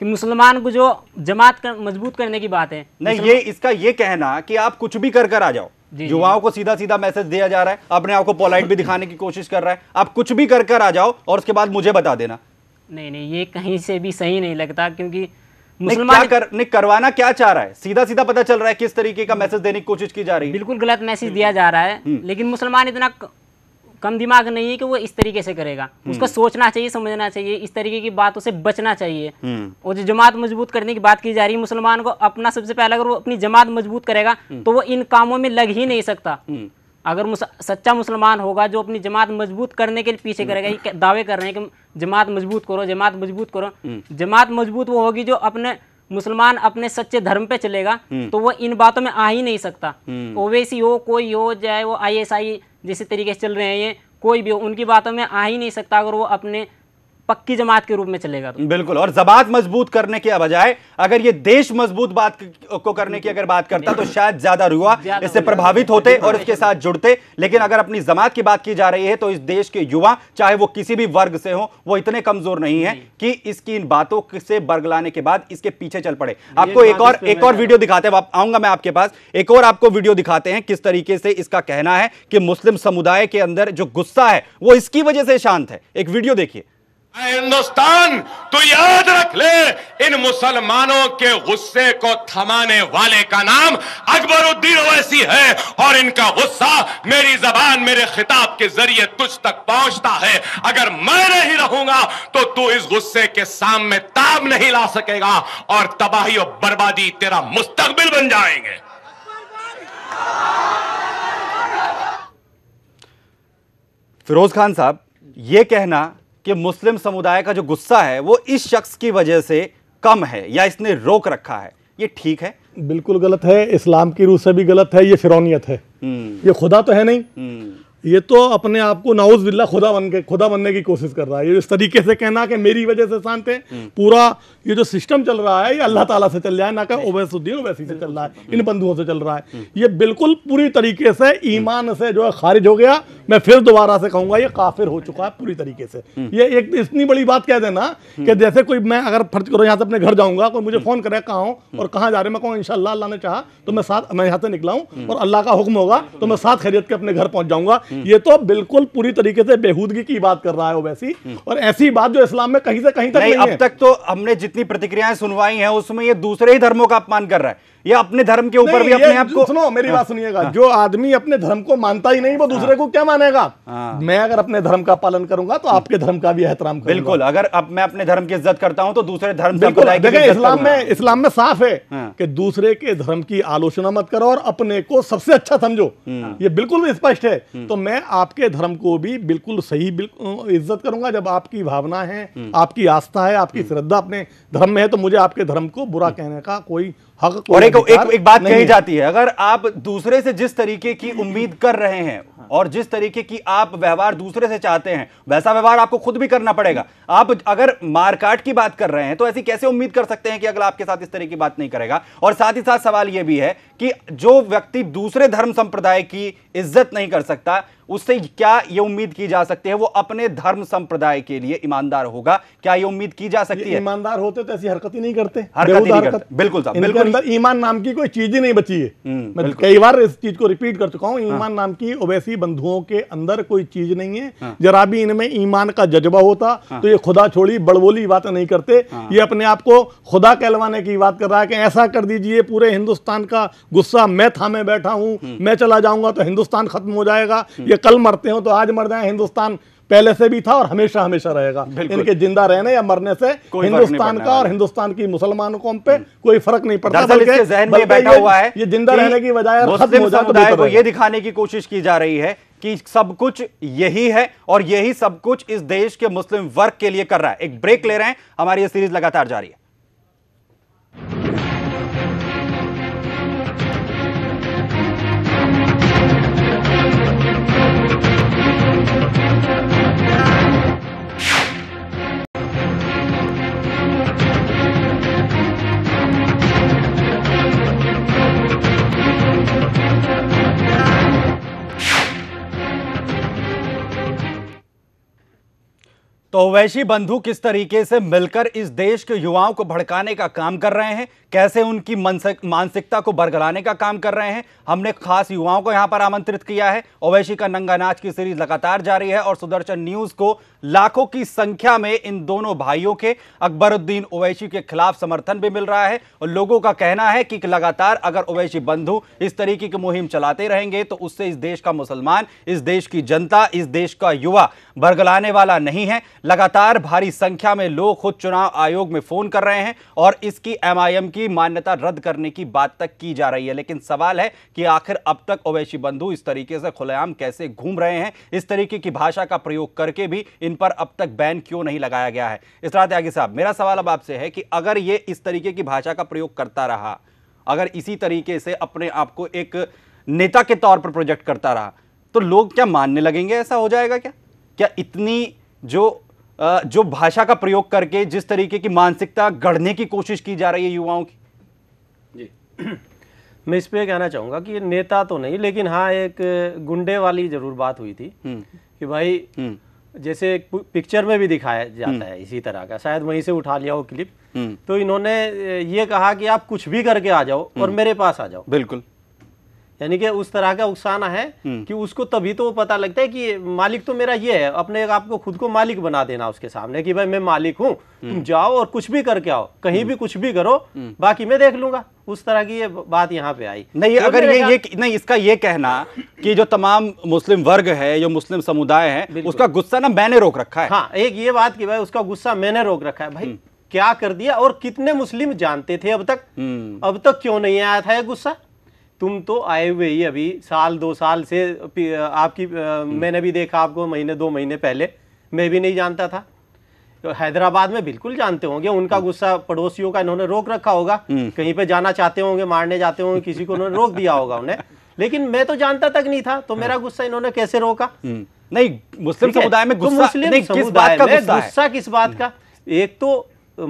कि मुसलमान को जो जमात कर, मजबूत करने की बात है नहीं ये इसका ये कहना कि आप कुछ भी कर कर आ जाओ युवाओं को सीधा सीधा मैसेज दिया जा रहा है अपने आप को पोलाइट भी दिखाने की कोशिश कर रहा है आप कुछ भी कर कर आ जाओ और उसके बाद मुझे बता देना नहीं नहीं ये कहीं से भी सही नहीं लगता क्योंकि मुसलमान कर, करवाना क्या चाह रहा है सीधा सीधा पता चल रहा है किस तरीके का मैसेज देने की कोशिश की जा रही है बिल्कुल गलत मैसेज हम्म। दिया जा रहा है हम्म। लेकिन मुसलमान इतना कम दिमाग नहीं है कि वो इस तरीके से करेगा हम्म। उसको सोचना चाहिए समझना चाहिए इस तरीके की बात उसे बचना चाहिए हम्म। और जो जमात मजबूत करने की बात की जा रही है मुसलमान को अपना सबसे पहले अगर वो अपनी जमात मजबूत करेगा हम्म। तो वो इन कामों में लग ही नहीं सकता अगर मुस, सच्चा मुसलमान होगा जो अपनी जमात मजबूत करने के लिए पीछे करेगा दावे कर रहे हैं कि जमात मजबूत करो जमात मजबूत करो जमात मजबूत वो होगी जो अपने मुसलमान अपने सच्चे धर्म पे चलेगा हम्म। तो वो इन बातों में आ ही नहीं सकता हम्म। ओवैसी हो कोई हो चाहे वो आई एस आई जिस तरीके से चल रहे हैं ये कोई भी हो उनकी बातों में आ ही नहीं सकता अगर वो अपने पक्की जमात के रूप में चलेगा तो। बिल्कुल और जबात मजबूत करने के बजाय अगर ये देश मजबूत बात को करने की अगर बात करता तो शायद ज्यादा रुआ इससे प्रभावित होते और इसके साथ जुड़ते लेकिन अगर अपनी जमात की बात की जा रही है तो इस देश के युवा चाहे वो किसी भी वर्ग से हो वो इतने कमजोर नहीं है कि इसकी इन बातों से बरगलाने के बाद इसके पीछे चल पड़े आपको एक और एक और वीडियो दिखाते हैं आऊंगा मैं आपके पास एक और आपको वीडियो दिखाते हैं किस तरीके से इसका कहना है कि मुस्लिम समुदाय के अंदर जो गुस्सा है वो इसकी वजह से शांत है एक वीडियो देखिए हिंदुस्तान तो याद रख ले इन मुसलमानों के गुस्से को थमाने वाले का नाम अकबरुद्दीन ओवैसी है और इनका गुस्सा मेरी जबान मेरे खिताब के जरिए तुझ तक पहुंचता है अगर मैं नहीं रहूंगा तो तू इस गुस्से के सामने ताब नहीं ला सकेगा और तबाही और बर्बादी तेरा मुस्तकबिल बन जाएंगे फिरोज खान साहब ये कहना कि मुस्लिम समुदाय का जो गुस्सा है वो इस शख्स की वजह से कम है या इसने रोक रखा है ये ठीक है बिल्कुल गलत है इस्लाम की रूह से भी गलत है ये फिरौनियत है हम्म। ये खुदा तो है नहीं हम्म। ये तो अपने आप को नाउज बिल्ला खुदा बन के खुदा बनने की कोशिश कर रहा है ये इस तरीके से कहना कि मेरी वजह से शांत है हम्म। पूरा ये जो सिस्टम चल रहा है ये अल्लाह ताला से चल रहा है ना कि ओवैसुद्दीन ओवैसी से चल रहा है इन बंधुओं से चल रहा है हम्म। ये बिल्कुल पूरी तरीके से हम्म। ईमान से जो है खारिज हो गया मैं फिर दोबारा से कहूँगा ये काफिर हो चुका है पूरी तरीके से ये एक इतनी बड़ी बात कह देना कि जैसे कोई मैं अगर फर्ज करो यहाँ से अपने घर जाऊंगा कोई मुझे फ़ोन करे कहाँ हूँ और कहाँ जा रहे मैं कहूँ इन अल्लाह ने चाह तो मैं साथ मैं यहाँ से निकला हूँ और अल्लाह का हुक्म होगा तो मैं साथ खैरियत के अपने घर पहुँच जाऊँगा हम्म। ये तो बिल्कुल पूरी तरीके से बेहूदगी की बात कर रहा है ओवैसी हम्म। और ऐसी बात जो इस्लाम में कहीं से कहीं तक नहीं, नहीं अब तक तो हमने जितनी प्रतिक्रियाएं सुनवाई हैं उसमें ये दूसरे ही धर्मों का अपमान कर रहा है या अपने धर्म के ऊपर भी अपने आप को सुनो मेरी बात हाँ। सुनिएगा जो आदमी अपने धर्म को मानता ही नहीं वो हाँ। दूसरे को क्या मानेगा हाँ। मैं अगर अपने धर्म का पालन करूंगा तो आपके धर्म का भी एहतराम बिल्कुल अगर अब मैं अपने धर्म की इज्जत करता हूँ तो दूसरे धर्म बिल्कुल इस्लाम में इस्लाम में साफ है कि दूसरे के धर्म की आलोचना मत करो और अपने को सबसे अच्छा समझो हम्म। ये बिल्कुल स्पष्ट है हम्म। तो मैं आपके धर्म को भी बिल्कुल सही इज्जत करूंगा जब आपकी भावना है हम्म। आपकी आस्था है आपकी श्रद्धा अपने धर्म में है तो मुझे आपके धर्म को बुरा कहने का कोई और एक, एक, एक बात कही जाती है अगर आप दूसरे से जिस तरीके की उम्मीद कर रहे हैं और जिस तरीके की आप व्यवहार दूसरे से चाहते हैं वैसा व्यवहार आपको खुद भी करना पड़ेगा आप अगर मारकाट की बात कर रहे हैं तो ऐसी कैसे उम्मीद कर सकते हैं कि अगला आपके साथ इस तरह की बात नहीं करेगा और साथ ही साथ सवाल यह भी है कि जो व्यक्ति दूसरे धर्म संप्रदाय की इज्जत नहीं कर सकता उससे क्या यह उम्मीद की जा सकती है वो अपने धर्म संप्रदाय के लिए ईमानदार होगा क्या यह उम्मीद की जा सकती है ईमानदार होते तो ऐसी हरकत ही नहीं करते बिल्कुल ईमान नाम की कोई चीज ही नहीं बची है हम्म, मैं कई बार इस चीज को रिपीट कर चुका हूँ हाँ। ईमान नाम की ओवैसी बंधुओं के अंदर कोई चीज नहीं है हाँ। जरा भी इनमें ईमान का जज्बा होता हाँ। तो ये खुदा छोड़ी बड़बोली बात नहीं करते ये अपने आप को खुदा कहलवाने की बात कर रहा है कि ऐसा कर दीजिए पूरे हिंदुस्तान का गुस्सा मैं थामे बैठा हूं हम्म। मैं चला जाऊंगा तो हिंदुस्तान खत्म हो जाएगा हम्म। ये कल मरते हो तो आज मर जाए हिंदुस्तान पहले से भी था और हमेशा हमेशा रहेगा इनके जिंदा रहने या मरने से हिंदुस्तान का और हिंदुस्तान की मुसलमान कौम पे हम्म। कोई फर्क नहीं पड़ता बल्कि बैठा हुआ है ये जिंदा रहने की बजाय खत्म हो जाए तो ये दिखाने की कोशिश की जा रही है कि सब कुछ यही है और यही सब कुछ इस देश के मुस्लिम वर्ग के लिए कर रहा है एक ब्रेक ले रहे हैं हमारी ये सीरीज लगातार जारी है तो वैशी बंधु किस तरीके से मिलकर इस देश के युवाओं को भड़काने का काम कर रहे हैं कैसे उनकी मानसिकता को बरगलाने का काम कर रहे हैं हमने खास युवाओं को यहां पर आमंत्रित किया है ओवैशी का नंगा नाच की सीरीज लगातार जारी है और सुदर्शन न्यूज को लाखों की संख्या में इन दोनों भाइयों के अकबरुद्दीन ओवैशी के खिलाफ समर्थन भी मिल रहा है और लोगों का कहना है कि लगातार अगर ओवैशी बंधु इस तरीके की मुहिम चलाते रहेंगे तो उससे इस देश का मुसलमान इस देश की जनता इस देश का युवा बरगलाने वाला नहीं है लगातार भारी संख्या में लोग खुद चुनाव आयोग में फोन कर रहे हैं और इसकी एमआईएम की मान्यता रद्द करने की बात तक की जा रही है लेकिन सवाल है कि आखिर अब तक ओवैसी बंधु इस तरीके से खुलेआम कैसे घूम रहे हैं इस तरीके की भाषा का प्रयोग करके भी इन पर अब तक बैन क्यों नहीं लगाया गया है इसरा त्यागी साहब मेरा सवाल अब आपसे है कि अगर ये इस तरीके की भाषा का प्रयोग करता रहा अगर इसी तरीके से अपने आप को एक नेता के तौर पर प्रोजेक्ट करता रहा तो लोग क्या मानने लगेंगे ऐसा हो जाएगा क्या क्या इतनी जो जो भाषा का प्रयोग करके जिस तरीके की मानसिकता गढ़ने की कोशिश की जा रही है युवाओं की जी मैं इस पर कहना चाहूंगा कि नेता तो नहीं लेकिन हाँ एक गुंडे वाली जरूर बात हुई थी हम्म। कि भाई हम्म। जैसे एक पिक्चर में भी दिखाया जाता हम्म। है इसी तरह का शायद वहीं से उठा लिया वो क्लिप तो इन्होंने ये कहा कि आप कुछ भी करके आ जाओ और मेरे पास आ जाओ बिल्कुल यानी कि उस तरह का उकसाना है हम्म। कि उसको तभी तो पता लगता है कि मालिक तो मेरा ये है अपने आपको खुद को मालिक बना देना उसके सामने कि भाई मैं मालिक हूँ तुम हम्म। जाओ और कुछ भी करके आओ कहीं भी हम्म। कुछ भी करो बाकी मैं देख लूंगा उस तरह की ये बात यहाँ पे आई नहीं तो अगर ये ये नहीं इसका ये कहना कि जो तमाम मुस्लिम वर्ग है जो मुस्लिम समुदाय है उसका गुस्सा ना मैंने रोक रखा है हाँ एक ये बात की भाई उसका गुस्सा मैंने रोक रखा है भाई क्या कर दिया और कितने मुस्लिम जानते थे अब तक अब तक क्यों नहीं आया था ये गुस्सा तुम तो आए हुए ही अभी साल दो साल से आपकी हम्म। मैंने भी देखा आपको महीने दो महीने पहले मैं भी नहीं जानता था तो हैदराबाद में बिल्कुल जानते होंगे उनका हम्म। गुस्सा पड़ोसियों का इन्होंने रोक रखा होगा हम्म। कहीं पे जाना चाहते होंगे मारने जाते होंगे किसी को उन्होंने रोक दिया होगा उन्हें लेकिन मैं तो जानता तक नहीं था तो मेरा हाँ। गुस्सा इन्होंने कैसे रोका नहीं मुस्लिम तो समुदाय में गुस्सा मुस्लिम समुदाय में गुस्सा किस बात का एक तो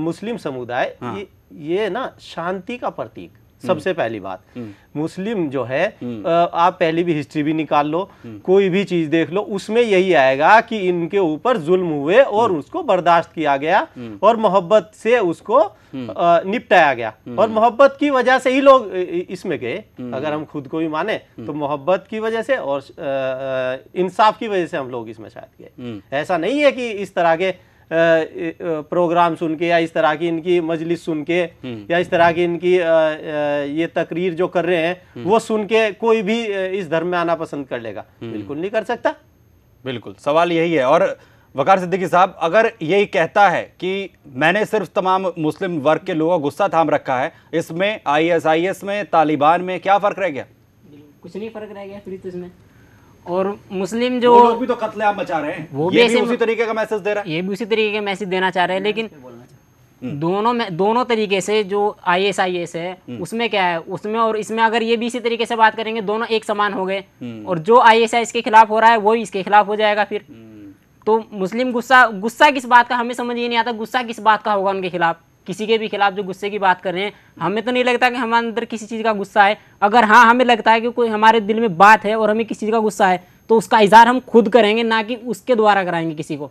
मुस्लिम समुदाय हाँ। ये ना शांति का प्रतीक हम्म। सबसे पहली बात हम्म। मुस्लिम जो है हम्म। आप पहली भी हिस्ट्री भी निकाल लो कोई भी चीज देख लो उसमें यही आएगा कि इनके ऊपर जुल्म हुए और उसको बर्दाश्त किया गया और मोहब्बत से उसको निपटाया गया और मोहब्बत की वजह से ही लोग इसमें गए अगर हम खुद को भी माने तो मोहब्बत की वजह से और इंसाफ की वजह से हम लोग इसमें शायद गए ऐसा नहीं है कि इस तरह के प्रोग्राम सुन के या इस तरह की इनकी मजलिस सुन के हम्म। या इस तरह की इनकी ये तकरीर जो कर रहे हैं हम्म। वो सुन के कोई भी इस धर्म में आना पसंद कर लेगा हम्म। बिल्कुल नहीं कर सकता बिल्कुल सवाल यही है और वकार सिद्दीकी साहब अगर यही कहता है कि मैंने सिर्फ तमाम मुस्लिम वर्ग के लोगों का गुस्सा थाम रखा है इसमें आईएसआईएस में तालिबान में क्या फ़र्क रह गया कुछ नहीं फ़र्क रह गया फिर तो इसमें और मुस्लिम जो वो भी तो आप मचा रहे हैं वो भी, भी उसी तरीके का मैसेज दे रहा है ये भी उसी तरीके का मैसेज देना चाह रहे हैं लेकिन हम्म। दोनों में दोनों तरीके से जो आई एस आई एस है हम्म। उसमें क्या है उसमें और इसमें अगर ये भी इसी तरीके से बात करेंगे दोनों एक समान हो गए हम्म। और जो आई एस आई एस के खिलाफ हो रहा है वो इसके खिलाफ हो जाएगा फिर तो मुस्लिम गुस्सा गुस्सा किस बात का हमें समझ ये नहीं आता गुस्सा किस बात का होगा उनके खिलाफ किसी के भी खिलाफ जो गुस्से की बात कर रहे हैं हमें तो नहीं लगता कि हमारे अंदर किसी चीज़ का गुस्सा है अगर हाँ हमें लगता है कि कोई हमारे दिल में बात है और हमें किसी चीज़ का गुस्सा है तो उसका इजहार हम खुद करेंगे ना कि उसके द्वारा कराएंगे किसी को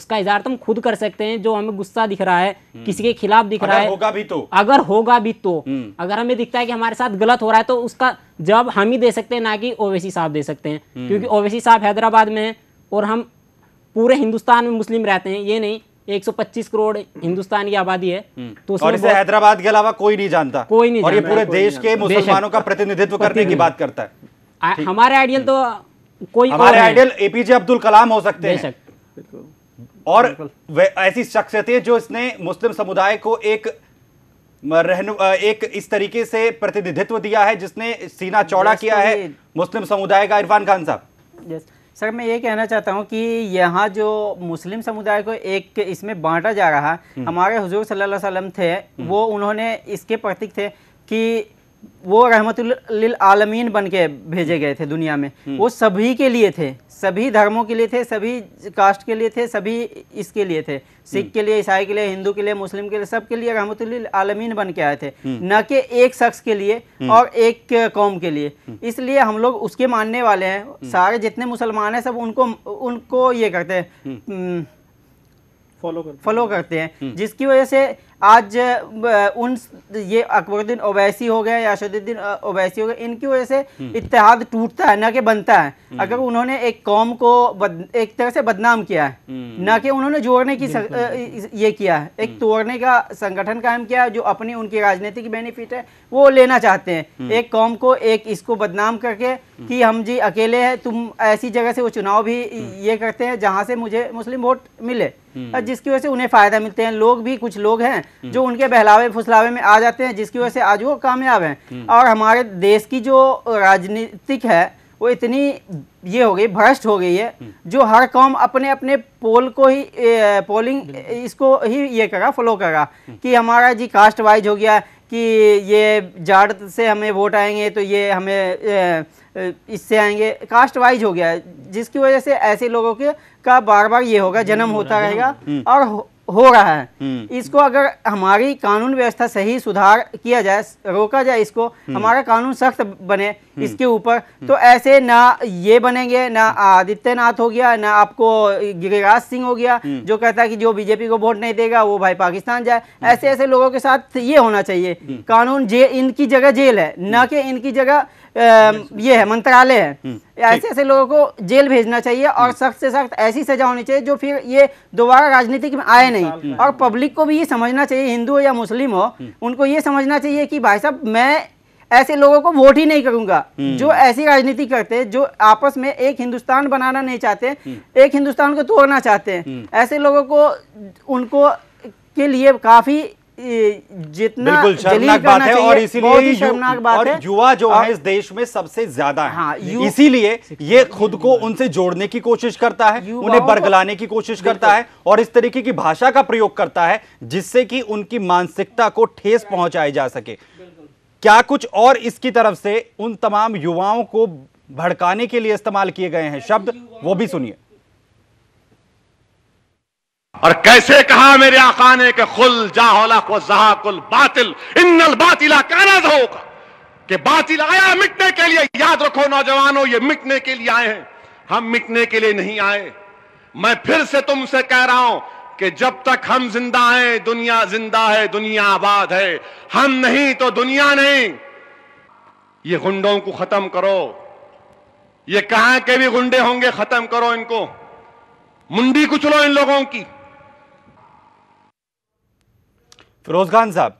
उसका इजहार तो हम खुद कर सकते हैं जो हमें गुस्सा दिख रहा है हम्म। किसी के खिलाफ दिख रहा है होगा भी तो अगर होगा भी तो हम्म। अगर हमें दिखता है कि हमारे साथ गलत हो रहा है तो उसका जवाब हम ही दे सकते हैं ना कि ओवैसी साहब दे सकते हैं हम्म। क्योंकि ओवैसी साहब हैदराबाद में है और हम पूरे हिंदुस्तान में मुस्लिम रहते हैं ये नहीं 125 करोड़ हिंदुस्तान की आबादी है हम्म। तो और इसे हैदराबाद के अलावा कोई नहीं जानता कोई नहीं और ये पूरे देश के मुसलमानों का प्रतिनिधित्व करने की बात करता है हमारे आइडियल तो कोई हमारे आइडियल एपीजे अब्दुल कलाम हो सकते हैं और ऐसी शख्सियतें जो इसने मुस्लिम समुदाय को एक रहनु एक इस तरीके से प्रतिनिधित्व दिया है जिसने सीना चौड़ा किया तो है मुस्लिम समुदाय का इरफान खान साहब सर मैं ये कहना चाहता हूँ कि यहाँ जो मुस्लिम समुदाय को एक इसमें बांटा जा रहा हम्म। हमारे हजूर सल्ला थे हम्म। वो उन्होंने इसके प्रतीक थे कि वो रहमत आलमीन बन के भेजे गए थे दुनिया में हम्म। वो सभी के लिए थे सभी धर्मों के लिए थे सभी कास्ट के लिए थे सभी इसके लिए थे सिख हम्म। के लिए ईसाई के लिए हिंदू के लिए मुस्लिम के लिए सबके लिए रहमत आलमीन बन के आए थे हम्म। न कि एक शख्स के लिए हम्म। और एक कौम के लिए इसलिए हम लोग उसके मानने वाले हैं सारे जितने मुसलमान हैं सब उनको उनको ये करते हैं फॉलो करते हैं जिसकी वजह से आज उन ये अकबरुद्दीन ओवैसी हो गए या अशदुद्दीन ओवैसी हो गए इनकी वजह से हम्म। इतिहाद टूटता है ना कि बनता है हम्म। अगर उन्होंने एक कौम को बद, एक तरह से बदनाम किया है हम्म। ना कि उन्होंने जोड़ने की सर, ये किया है एक तोड़ने का संगठन कायम किया है जो अपनी उनकी राजनीतिक बेनिफिट है वो लेना चाहते हैं एक कौम को एक इसको बदनाम करके कि हम जी अकेले हैं तुम ऐसी जगह से वो चुनाव भी ये करते हैं जहाँ से मुझे मुस्लिम वोट मिले हम्म। जिसकी वजह से उन्हें फायदा मिलते हैं लोग भी कुछ लोग हैं जो हम्म। उनके बहलावे फुसलावे में आ जाते हैं जिसकी वजह से आज वो कामयाब हैं हम्म। और हमारे देश की जो राजनीतिक है वो इतनी ये हो गई भ्रष्ट हो गई है जो हर कौम अपने अपने पोल को ही पोलिंग इसको ही ये करा फॉलो करा कि हमारा जी कास्ट वाइज हो गया कि ये जाट से हमें वोट आएंगे तो ये हमें ए, इससे आएंगे कास्ट वाइज हो गया है जिसकी वजह से ऐसे लोगों के का बार बार ये होगा जन्म हम्म, होता रहेगा हम्म। और हो, हो रहा है हम्म। इसको अगर हमारी कानून व्यवस्था सही सुधार किया जाए रोका जाए इसको हमारा कानून सख्त बने हम्म। इसके ऊपर तो ऐसे ना ये बनेंगे ना आदित्यनाथ हो गया ना आपको गिरिराज सिंह हो गया हम्म। जो कहता है कि जो बीजेपी को वोट नहीं देगा वो भाई पाकिस्तान जाए ऐसे ऐसे लोगों के साथ ये होना चाहिए हम्म। कानून जे इनकी जगह जेल है ना कि इनकी जगह ये है मंत्रालय है ऐसे ऐसे लोगों को जेल भेजना चाहिए और सख्त से सख्त ऐसी सजा होनी चाहिए जो फिर ये दोबारा राजनीति में आए नहीं और पब्लिक को भी ये समझना चाहिए हिंदू हो या मुस्लिम हो उनको ये समझना चाहिए कि भाई साहब मैं ऐसे लोगों को वोट ही नहीं करूंगा हम्म। जो ऐसी राजनीति करते हैं जो आपस में एक हिंदुस्तान बनाना नहीं चाहते हम्म। एक हिंदुस्तान को तोड़ना चाहते हैं हम्म। ऐसे लोगों को उनको के लिए काफी जितना शर्मनाक बात है और इसीलिए शर्मनाक बात और है युवा जो है इस देश में सबसे ज्यादा है हाँ, इसीलिए ये खुद को उनसे जोड़ने की कोशिश करता है उन्हें बरगलाने की कोशिश करता है और इस तरीके की भाषा का प्रयोग करता है जिससे कि उनकी मानसिकता को ठेस पहुंचाई जा सके क्या कुछ और इसकी तरफ से उन तमाम युवाओं को भड़काने के लिए इस्तेमाल किए गए हैं शब्द वो भी सुनिए और कैसे कहा मेरे आकाने के खुल जाहला को जहाकुल बातिल इन्नल बातिला काना तो होगा कि बातिल आया मिटने के लिए याद रखो नौजवानों ये मिटने के लिए आए हैं हम मिटने के लिए नहीं आए मैं फिर से तुमसे कह रहा हूं कि जब तक हम जिंदा हैं दुनिया जिंदा है दुनिया आबाद है हम नहीं तो दुनिया नहीं ये गुंडों को खत्म करो ये कहां के भी गुंडे होंगे खत्म करो इनको मुंडी कुचलो इन लोगों की फिरोज खान साहब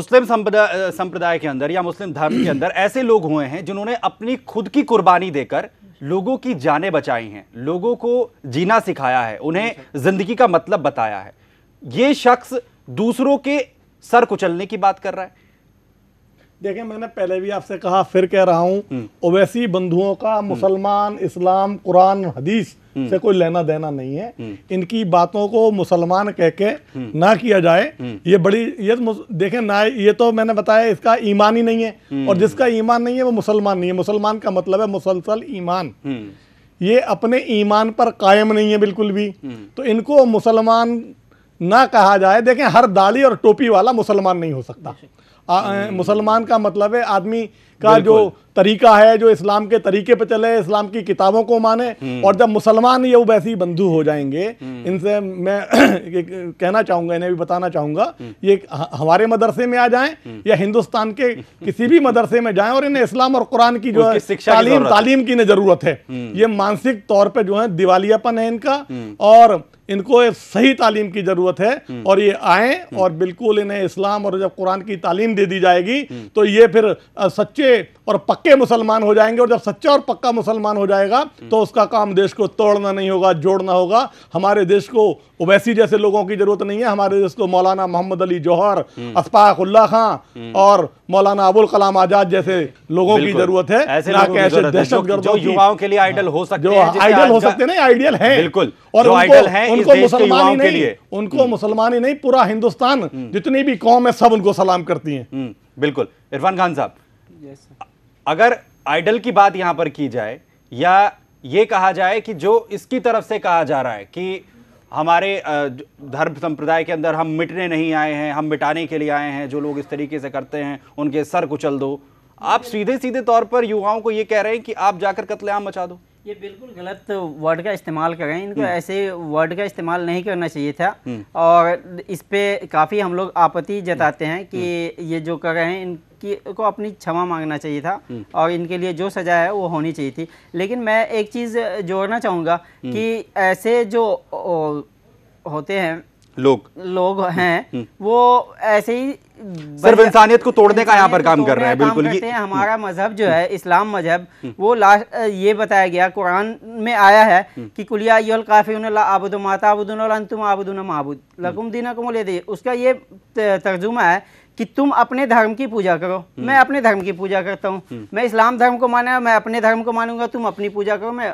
मुस्लिम संप्रदाय के अंदर या मुस्लिम धर्म के अंदर ऐसे लोग हुए हैं जिन्होंने अपनी खुद की कुर्बानी देकर लोगों की जानें बचाई हैं लोगों को जीना सिखाया है उन्हें ज़िंदगी का मतलब बताया है ये शख्स दूसरों के सर कुचलने की बात कर रहा है देखिए मैंने पहले भी आपसे कहा फिर कह रहा हूँ हम्म। ओवैसी बंधुओं का मुसलमान इस्लाम कुरान हदीस हम्म। से कोई लेना देना नहीं है हम्म। इनकी बातों को मुसलमान कह के ना किया जाए ये बड़ी ये देखें ना ये तो मैंने बताया इसका ईमान ही नहीं है और जिसका ईमान नहीं है वो मुसलमान नहीं है मुसलमान का मतलब है मुसलसल ईमान ये अपने ईमान पर कायम नहीं है बिल्कुल भी तो इनको मुसलमान ना कहा जाए देखें हर दाढ़ी और टोपी वाला मुसलमान नहीं हो सकता हम्म। मुसलमान का मतलब है आदमी का जो तरीका है जो इस्लाम के तरीके पे चले इस्लाम की किताबों को माने हम्म। और जब मुसलमान ये वैसे ही बंधु हो जाएंगे हम्म। इनसे मैं *clears throat* कहना चाहूँगा इन्हें भी बताना चाहूंगा ये हमारे मदरसे में आ जाएं या हिंदुस्तान के किसी भी मदरसे में जाएं और इन्हें इस्लाम और कुरान की जो है तालीम तालीम की इन्हें ज़रूरत है ये मानसिक तौर पर जो है दिवालियापन है इनका और इनको सही तालीम की ज़रूरत है हम्म। और ये आए हम्म। और बिल्कुल इन्हें इस्लाम और जब कुरान की तालीम दे दी जाएगी हम्म। तो ये फिर सच्चे और पक्के मुसलमान हो जाएंगे और जब सच्चा और पक्का मुसलमान हो जाएगा तो उसका काम देश को तोड़ना नहीं होगा जोड़ना होगा हमारे देश को ओवैसी जैसे लोगों की जरूरत नहीं है हमारे देश को मौलाना मोहम्मद अली जौहर उल्ला हम्म। खां हम्म। और मौलाना अबुल कलाम आजाद जैसे लोगों की जरूरत है ऐसे युवाओं के लिए आइडल हो सकते आइडल हो सकते नहीं आइडियल है बिल्कुल और आइडल है उनको मुसलमान ही नहीं उनको हम्म। मुसलमान ही नहीं पूरा हिंदुस्तान जितनी भी कौम है सब उनको सलाम करती है बिल्कुल इरफान खान साहब अगर आइडल की बात यहाँ पर की जाए या ये कहा जाए कि जो इसकी तरफ से कहा जा रहा है कि हमारे धर्म संप्रदाय के अंदर हम मिटने नहीं आए हैं हम मिटाने के लिए आए हैं जो लोग इस तरीके से करते हैं उनके सर कुचल दो आप सीधे सीधे तौर पर युवाओं को ये कह रहे हैं कि आप जाकर कत्लेआम मचा दो ये बिल्कुल गलत वर्ड का इस्तेमाल कर रहे हैं इनको हम्म। ऐसे वर्ड का इस्तेमाल नहीं करना चाहिए था हम्म। और इस पर काफ़ी हम लोग आपत्ति जताते हैं कि हम्म। ये जो कर रहे हैं इन की को अपनी क्षमा मांगना चाहिए था हम्म। और इनके लिए जो सजा है वो होनी चाहिए थी लेकिन मैं एक चीज़ जोड़ना चाहूँगा हम्म। कि ऐसे जो होते हैं लोग लोग हम्म। हैं वो ऐसे ही सिर्फ इंसानियत को तोड़ने का यहाँ पर काम कर रहे हैं बिल्कुल ये हैं। हमारा मजहब जो है इस्लाम मजहब वो लास्ट ये बताया गया कुरान में आया है कि कुलिया आबुद माता आबुदुन तुम आबुदुन महबूद लकुम दीना कुमल उसका ये तर्जुमा है कि तुम अपने धर्म की पूजा करो हम्म। मैं अपने धर्म की पूजा करता हूँ हम्म। मैं इस्लाम धर्म को माना मैं अपने धर्म को मानूंगा तुम अपनी पूजा करो मैं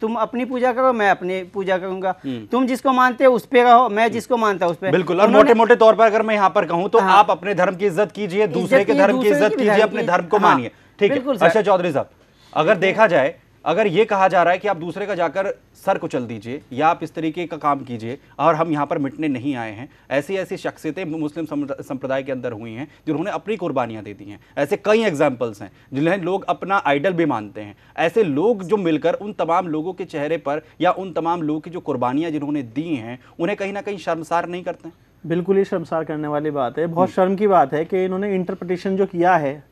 तुम अपनी पूजा करो मैं अपनी पूजा करूंगा हम्म। तुम जिसको मानते हो उस पे रहो मैं जिसको मानता हूँ उस पे बिल्कुल और मोटे मोटे तौर पर अगर मैं यहाँ पर कहूँ तो हाँ। आप अपने धर्म की इज्जत कीजिए दूसरे के धर्म की इज्जत कीजिए अपने धर्म को हाँ। मानिए ठीक है अच्छा चौधरी साहब अगर देखा जाए अगर ये कहा जा रहा है कि आप दूसरे का जाकर सर कुचल दीजिए या आप इस तरीके का काम कीजिए और हम यहाँ पर मिटने नहीं आए हैं ऐसी ऐसी शख्सियतें मुस्लिम संप्रदाय के अंदर हुई हैं जिन्होंने अपनी कुर्बानियाँ दे दी हैं ऐसे कई एग्जाम्पल्स हैं जिन्हें लोग अपना आइडल भी मानते हैं ऐसे लोग जो मिलकर उन तमाम लोगों के चेहरे पर या उन तमाम लोगों की जो कुर्बानियाँ जिन्होंने दी हैं उन्हें कहीं ना कहीं शर्मसार नहीं करते बिल्कुल ही शर्मसार करने वाली बात है बहुत शर्म की बात है कि इन्होंने इंटरप्रटेशन जो किया है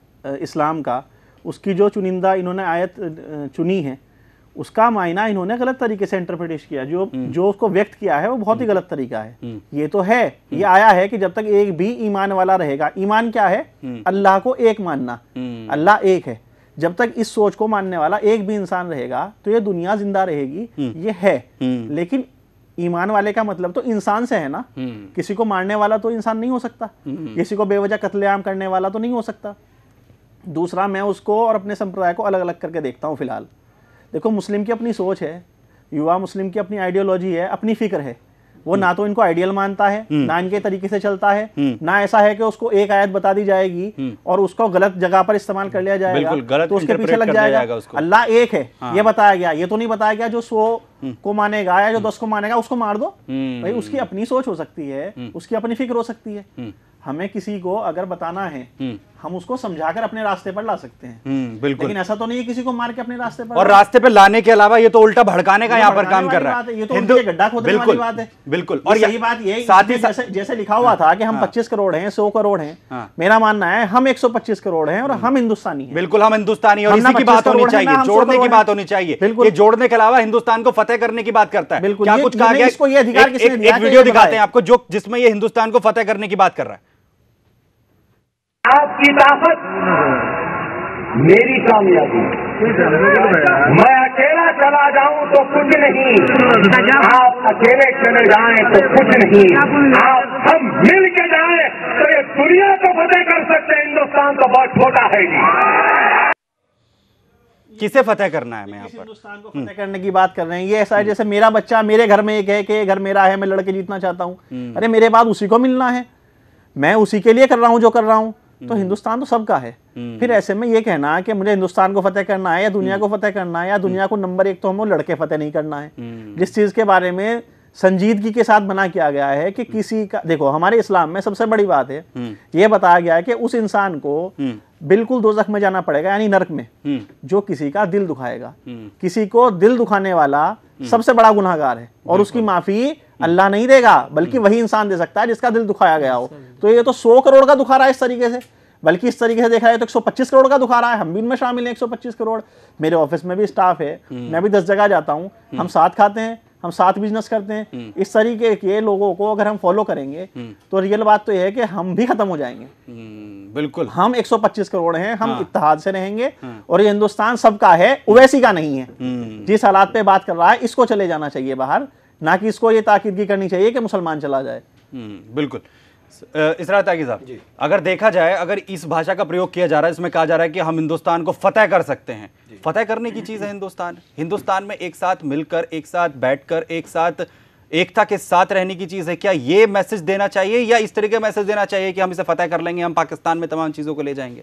इस्लाम का उसकी जो चुनिंदा इन्होंने आयत चुनी है उसका मायना इन्होंने गलत तरीके से इंटरप्रिटेश किया जो हम्म। जो उसको व्यक्त किया है वो बहुत ही हम्म। गलत तरीका है हम्म। ये तो है ये आया है कि जब तक एक भी ईमान वाला रहेगा ईमान क्या है अल्लाह को एक मानना अल्लाह एक है जब तक इस सोच को मानने वाला एक भी इंसान रहेगा तो ये दुनिया जिंदा रहेगी ये है लेकिन ईमान वाले का मतलब तो इंसान से है ना किसी को मारने वाला तो इंसान नहीं हो सकता किसी को बेवजह कत्लेआम करने वाला तो नहीं हो सकता दूसरा मैं उसको और अपने संप्रदाय को अलग अलग करके देखता हूँ फ़िलहाल देखो मुस्लिम की अपनी सोच है युवा मुस्लिम की अपनी आइडियोलॉजी है अपनी फिक्र है वो हम्म। ना तो इनको आइडियल मानता है हम्म। ना इनके तरीके से चलता है हम्म। ना ऐसा है कि उसको एक आयत बता दी जाएगी और उसको गलत जगह पर इस्तेमाल कर लिया जाएगा गलत तो उसके पीछे लग जाएगा अल्लाह एक है हाँ। ये बताया गया ये तो नहीं बताया गया जो सो को मानेगा या जो दस को मानेगा उसको मार दो भाई उसकी अपनी सोच हो सकती है उसकी अपनी फिक्र हो सकती है हमें किसी को अगर बताना है हम उसको समझाकर अपने रास्ते पर ला सकते हैं हम्म, बिल्कुल लेकिन ऐसा तो नहीं है किसी को मार के अपने रास्ते पर और रास्ते पर लाने के अलावा ये तो उल्टा भड़काने का यहाँ पर काम कर रहा है ये तो हिंदू गड्ढा खोदने वाली बात है बिल्कुल और यही बात ये साथ ही जैसे लिखा हुआ था कि हम हाँ। पच्चीस करोड़ है सौ करोड़ है हाँ। मेरा मानना है हम एक करोड़ है और हम्म। हम हिंदुस्तानी है बिल्कुल हम हिंदुस्तानी और इसी की बात होनी चाहिए जोड़ने की बात होनी चाहिए बिल्कुल जोड़ने के अलावा हिंदुस्तान को फतेह करने की बात करता है बिल्कुल क्या कुछ कहा गया इसको ये अधिकार किसने दिया वीडियो दिखाते हैं आपको जो जिसमें ये हिंदुस्तान को फतेह करने की बात कर रहा है आपकी ताकत मेरी कामयाबी मैं अकेला चला जाऊं तो कुछ नहीं आप अकेले चले जाएं तो कुछ नहीं आप हम मिल के जाए तो ये दुनिया को फतेह कर सकते हैं हिंदुस्तान तो बहुत छोटा है जी किसे फतेह करना है मैं यहाँ पर हिंदुस्तान को फतेह हम्म। करने की बात कर रहे हैं ये ऐसा है जैसे मेरा बच्चा मेरे घर में एक है कि घर मेरा है मैं लड़के जीतना चाहता हूँ हम्म। अरे मेरे बाद उसी को मिलना है मैं उसी के लिए कर रहा हूँ जो कर रहा हूँ तो हम्म। हिंदुस्तान तो सबका है हम्म। फिर ऐसे में ये कहना है कि मुझे हिंदुस्तान को फतेह करना है या दुनिया हम्म। को फतेह करना है या दुनिया को नंबर एक तो हम लड़के फतेह नहीं करना है जिस चीज़ के बारे में संजीदगी के साथ बना किया गया है कि किसी का देखो हमारे इस्लाम में सबसे बड़ी बात है ये बताया गया है कि उस इंसान को बिल्कुल दो में जाना पड़ेगा यानी नरक में जो किसी का दिल दुखाएगा किसी को दिल दुखाने वाला सबसे बड़ा गुनाहगार है और उसकी माफी अल्लाह नहीं देगा बल्कि हम्म। वही इंसान दे सकता है जिसका दिल दुखाया गया हो तो ये तो सौ करोड़ का दुखा रहा है इस तरीके से बल्कि इस तरीके से देखा जाए तो 125 करोड़ का दुखा रहा है हम भी इनमें शामिल हैं 125 करोड़ मेरे ऑफिस में भी स्टाफ है हम्म। मैं भी दस जगह जाता हूँ हम्म। हम साथ खाते हैं हम साथ बिजनेस करते हैं इस तरीके के लोगों को अगर हम फॉलो करेंगे तो रियल बात तो यह है कि हम भी खत्म हो जाएंगे बिल्कुल हम 125 करोड़ हैं हम हाँ। इतिहाद से रहेंगे हाँ। और ये हिंदुस्तान सबका है ओवैसी का नहीं है जिस हालात पे बात कर रहा है इसको चले जाना चाहिए बाहर ना कि इसको ये ताकीदगी करनी चाहिए कि मुसलमान चला जाए हम्म, बिल्कुल इसरा ताकि साहब अगर देखा जाए अगर इस भाषा का प्रयोग किया जा रहा है इसमें कहा जा रहा है कि हम हिंदुस्तान को फतेह कर सकते हैं फतेह करने की चीज़ है हिंदुस्तान हिंदुस्तान में एक साथ मिलकर एक साथ बैठकर एक साथ एकता के साथ रहने की चीज़ है क्या ये मैसेज देना चाहिए या इस तरीके का मैसेज देना चाहिए कि हम इसे फतेह कर लेंगे हम पाकिस्तान में तमाम चीज़ों को ले जाएंगे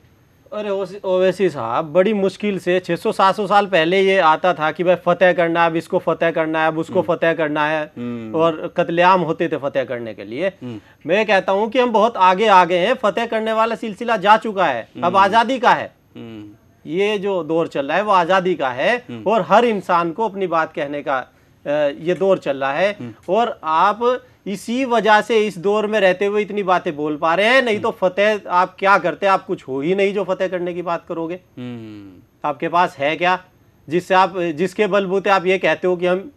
अरे ओवैसी साहब बड़ी मुश्किल से 600-700 साल पहले ये आता था कि भाई फतेह करना है अब इसको फतेह करना है अब उसको हम्म। फतेह करना है हम्म। और कतलेआम होते थे फतेह करने के लिए हम्म। मैं कहता हूँ कि हम बहुत आगे आ गए हैं फतेह करने वाला सिलसिला जा चुका है अब आज़ादी का है ये जो दौर चल रहा है वो आज़ादी का है और हर इंसान को अपनी बात कहने का ये दौर चल रहा है और आप इसी वजह से इस दौर में रहते हुए इतनी बातें बोल पा रहे हैं नहीं तो फतेह आप क्या करते आप कुछ हो ही नहीं जो फतेह करने की बात करोगे हम्म। आपके पास है क्या जिससे आप जिसके बलबूते आप ये कहते हो कि हम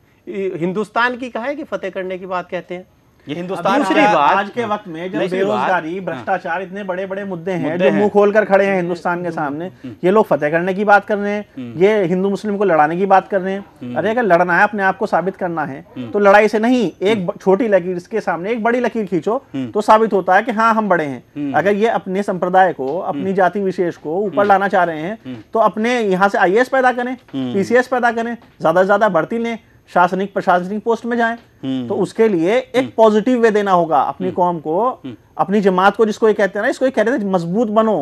हिंदुस्तान की कहा है कि फतेह करने की बात कहते हैं ये हिंदुस्तान दूसरी बात आज के हाँ। वक्त में जब बेरोजगारी हाँ। भ्रष्टाचार इतने बड़े बड़े मुद्दे हैं जो मुंह खोल कर खड़े हैं हिंदुस्तान के हम्म। सामने हम्म। ये लोग फतेह करने की बात कर रहे हैं हम्म। ये हिंदू मुस्लिम को लड़ाने की बात कर रहे हैं अरे अगर लड़ना है अपने आप को साबित करना है तो लड़ाई से नहीं एक छोटी लकीर के सामने एक बड़ी लकीर खींचो तो साबित होता है कि हाँ हम बड़े हैं अगर ये अपने संप्रदाय को अपनी जाति विशेष को ऊपर लाना चाह रहे हैं तो अपने यहाँ से आई पैदा करें पीसीएस पैदा करें ज्यादा से ज्यादा भर्ती लें शासनिक प्रशासनिक पोस्ट में जाएं हम्म। तो उसके लिए एक पॉजिटिव हम्म। वे देना होगा अपनी हम्म। कौम को अपनी जमात को जिसको ये कहते हैं ना इसको ये कहते हैं मजबूत बनो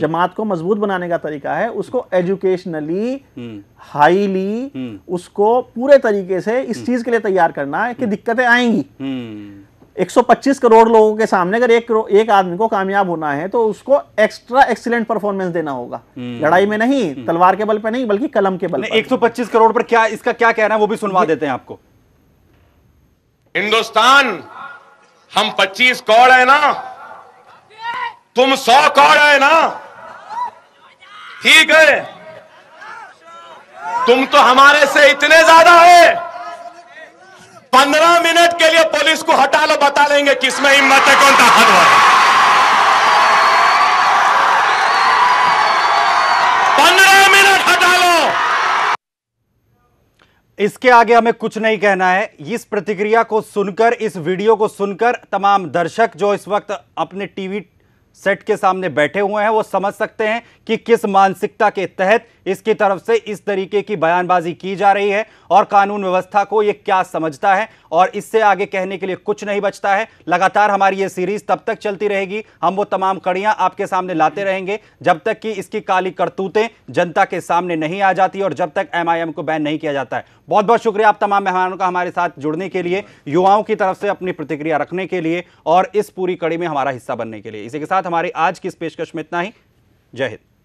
जमात को मजबूत बनाने का तरीका है उसको एजुकेशनली हाईली उसको पूरे तरीके से इस चीज के लिए तैयार करना है कि दिक्कतें आएंगी 125 करोड़ लोगों के सामने अगर एक एक आदमी को कामयाब होना है तो उसको एक्स्ट्रा एक्सीलेंट परफॉर्मेंस देना होगा हम्म। लड़ाई में नहीं हम्म। तलवार के बल पे नहीं बल्कि कलम के बल एक सौ पच्चीस करोड़ पर क्या इसका क्या कहना है वो भी सुनवा देते हैं आपको हिंदुस्तान हम 25 करोड़ है ना तुम 100 करोड़ है ना ठीक है तुम तो हमारे से इतने ज्यादा है पंद्रह मिनट के लिए पुलिस को हटा लो बता लेंगे किसमें हिम्मत है कौन ताकत है पंद्रह मिनट हटा लो इसके आगे हमें कुछ नहीं कहना है इस प्रतिक्रिया को सुनकर इस वीडियो को सुनकर तमाम दर्शक जो इस वक्त अपने टीवी सेट के सामने बैठे हुए हैं वो समझ सकते हैं कि किस मानसिकता के तहत इसकी तरफ से इस तरीके की बयानबाजी की जा रही है और कानून व्यवस्था को ये क्या समझता है और इससे आगे कहने के लिए कुछ नहीं बचता है लगातार हमारी ये सीरीज तब तक चलती रहेगी हम वो तमाम कड़ियां आपके सामने लाते रहेंगे जब तक कि इसकी काली करतूतें जनता के सामने नहीं आ जाती और जब तक एमआईएम को बैन नहीं किया जाता है बहुत बहुत शुक्रिया आप तमाम मेहमानों का हमारे साथ जुड़ने के लिए युवाओं की तरफ से अपनी प्रतिक्रिया रखने के लिए और इस पूरी कड़ी में हमारा हिस्सा बनने के लिए इसी के साथ हमारी आज की इस पेशकश में इतना ही जय हिंद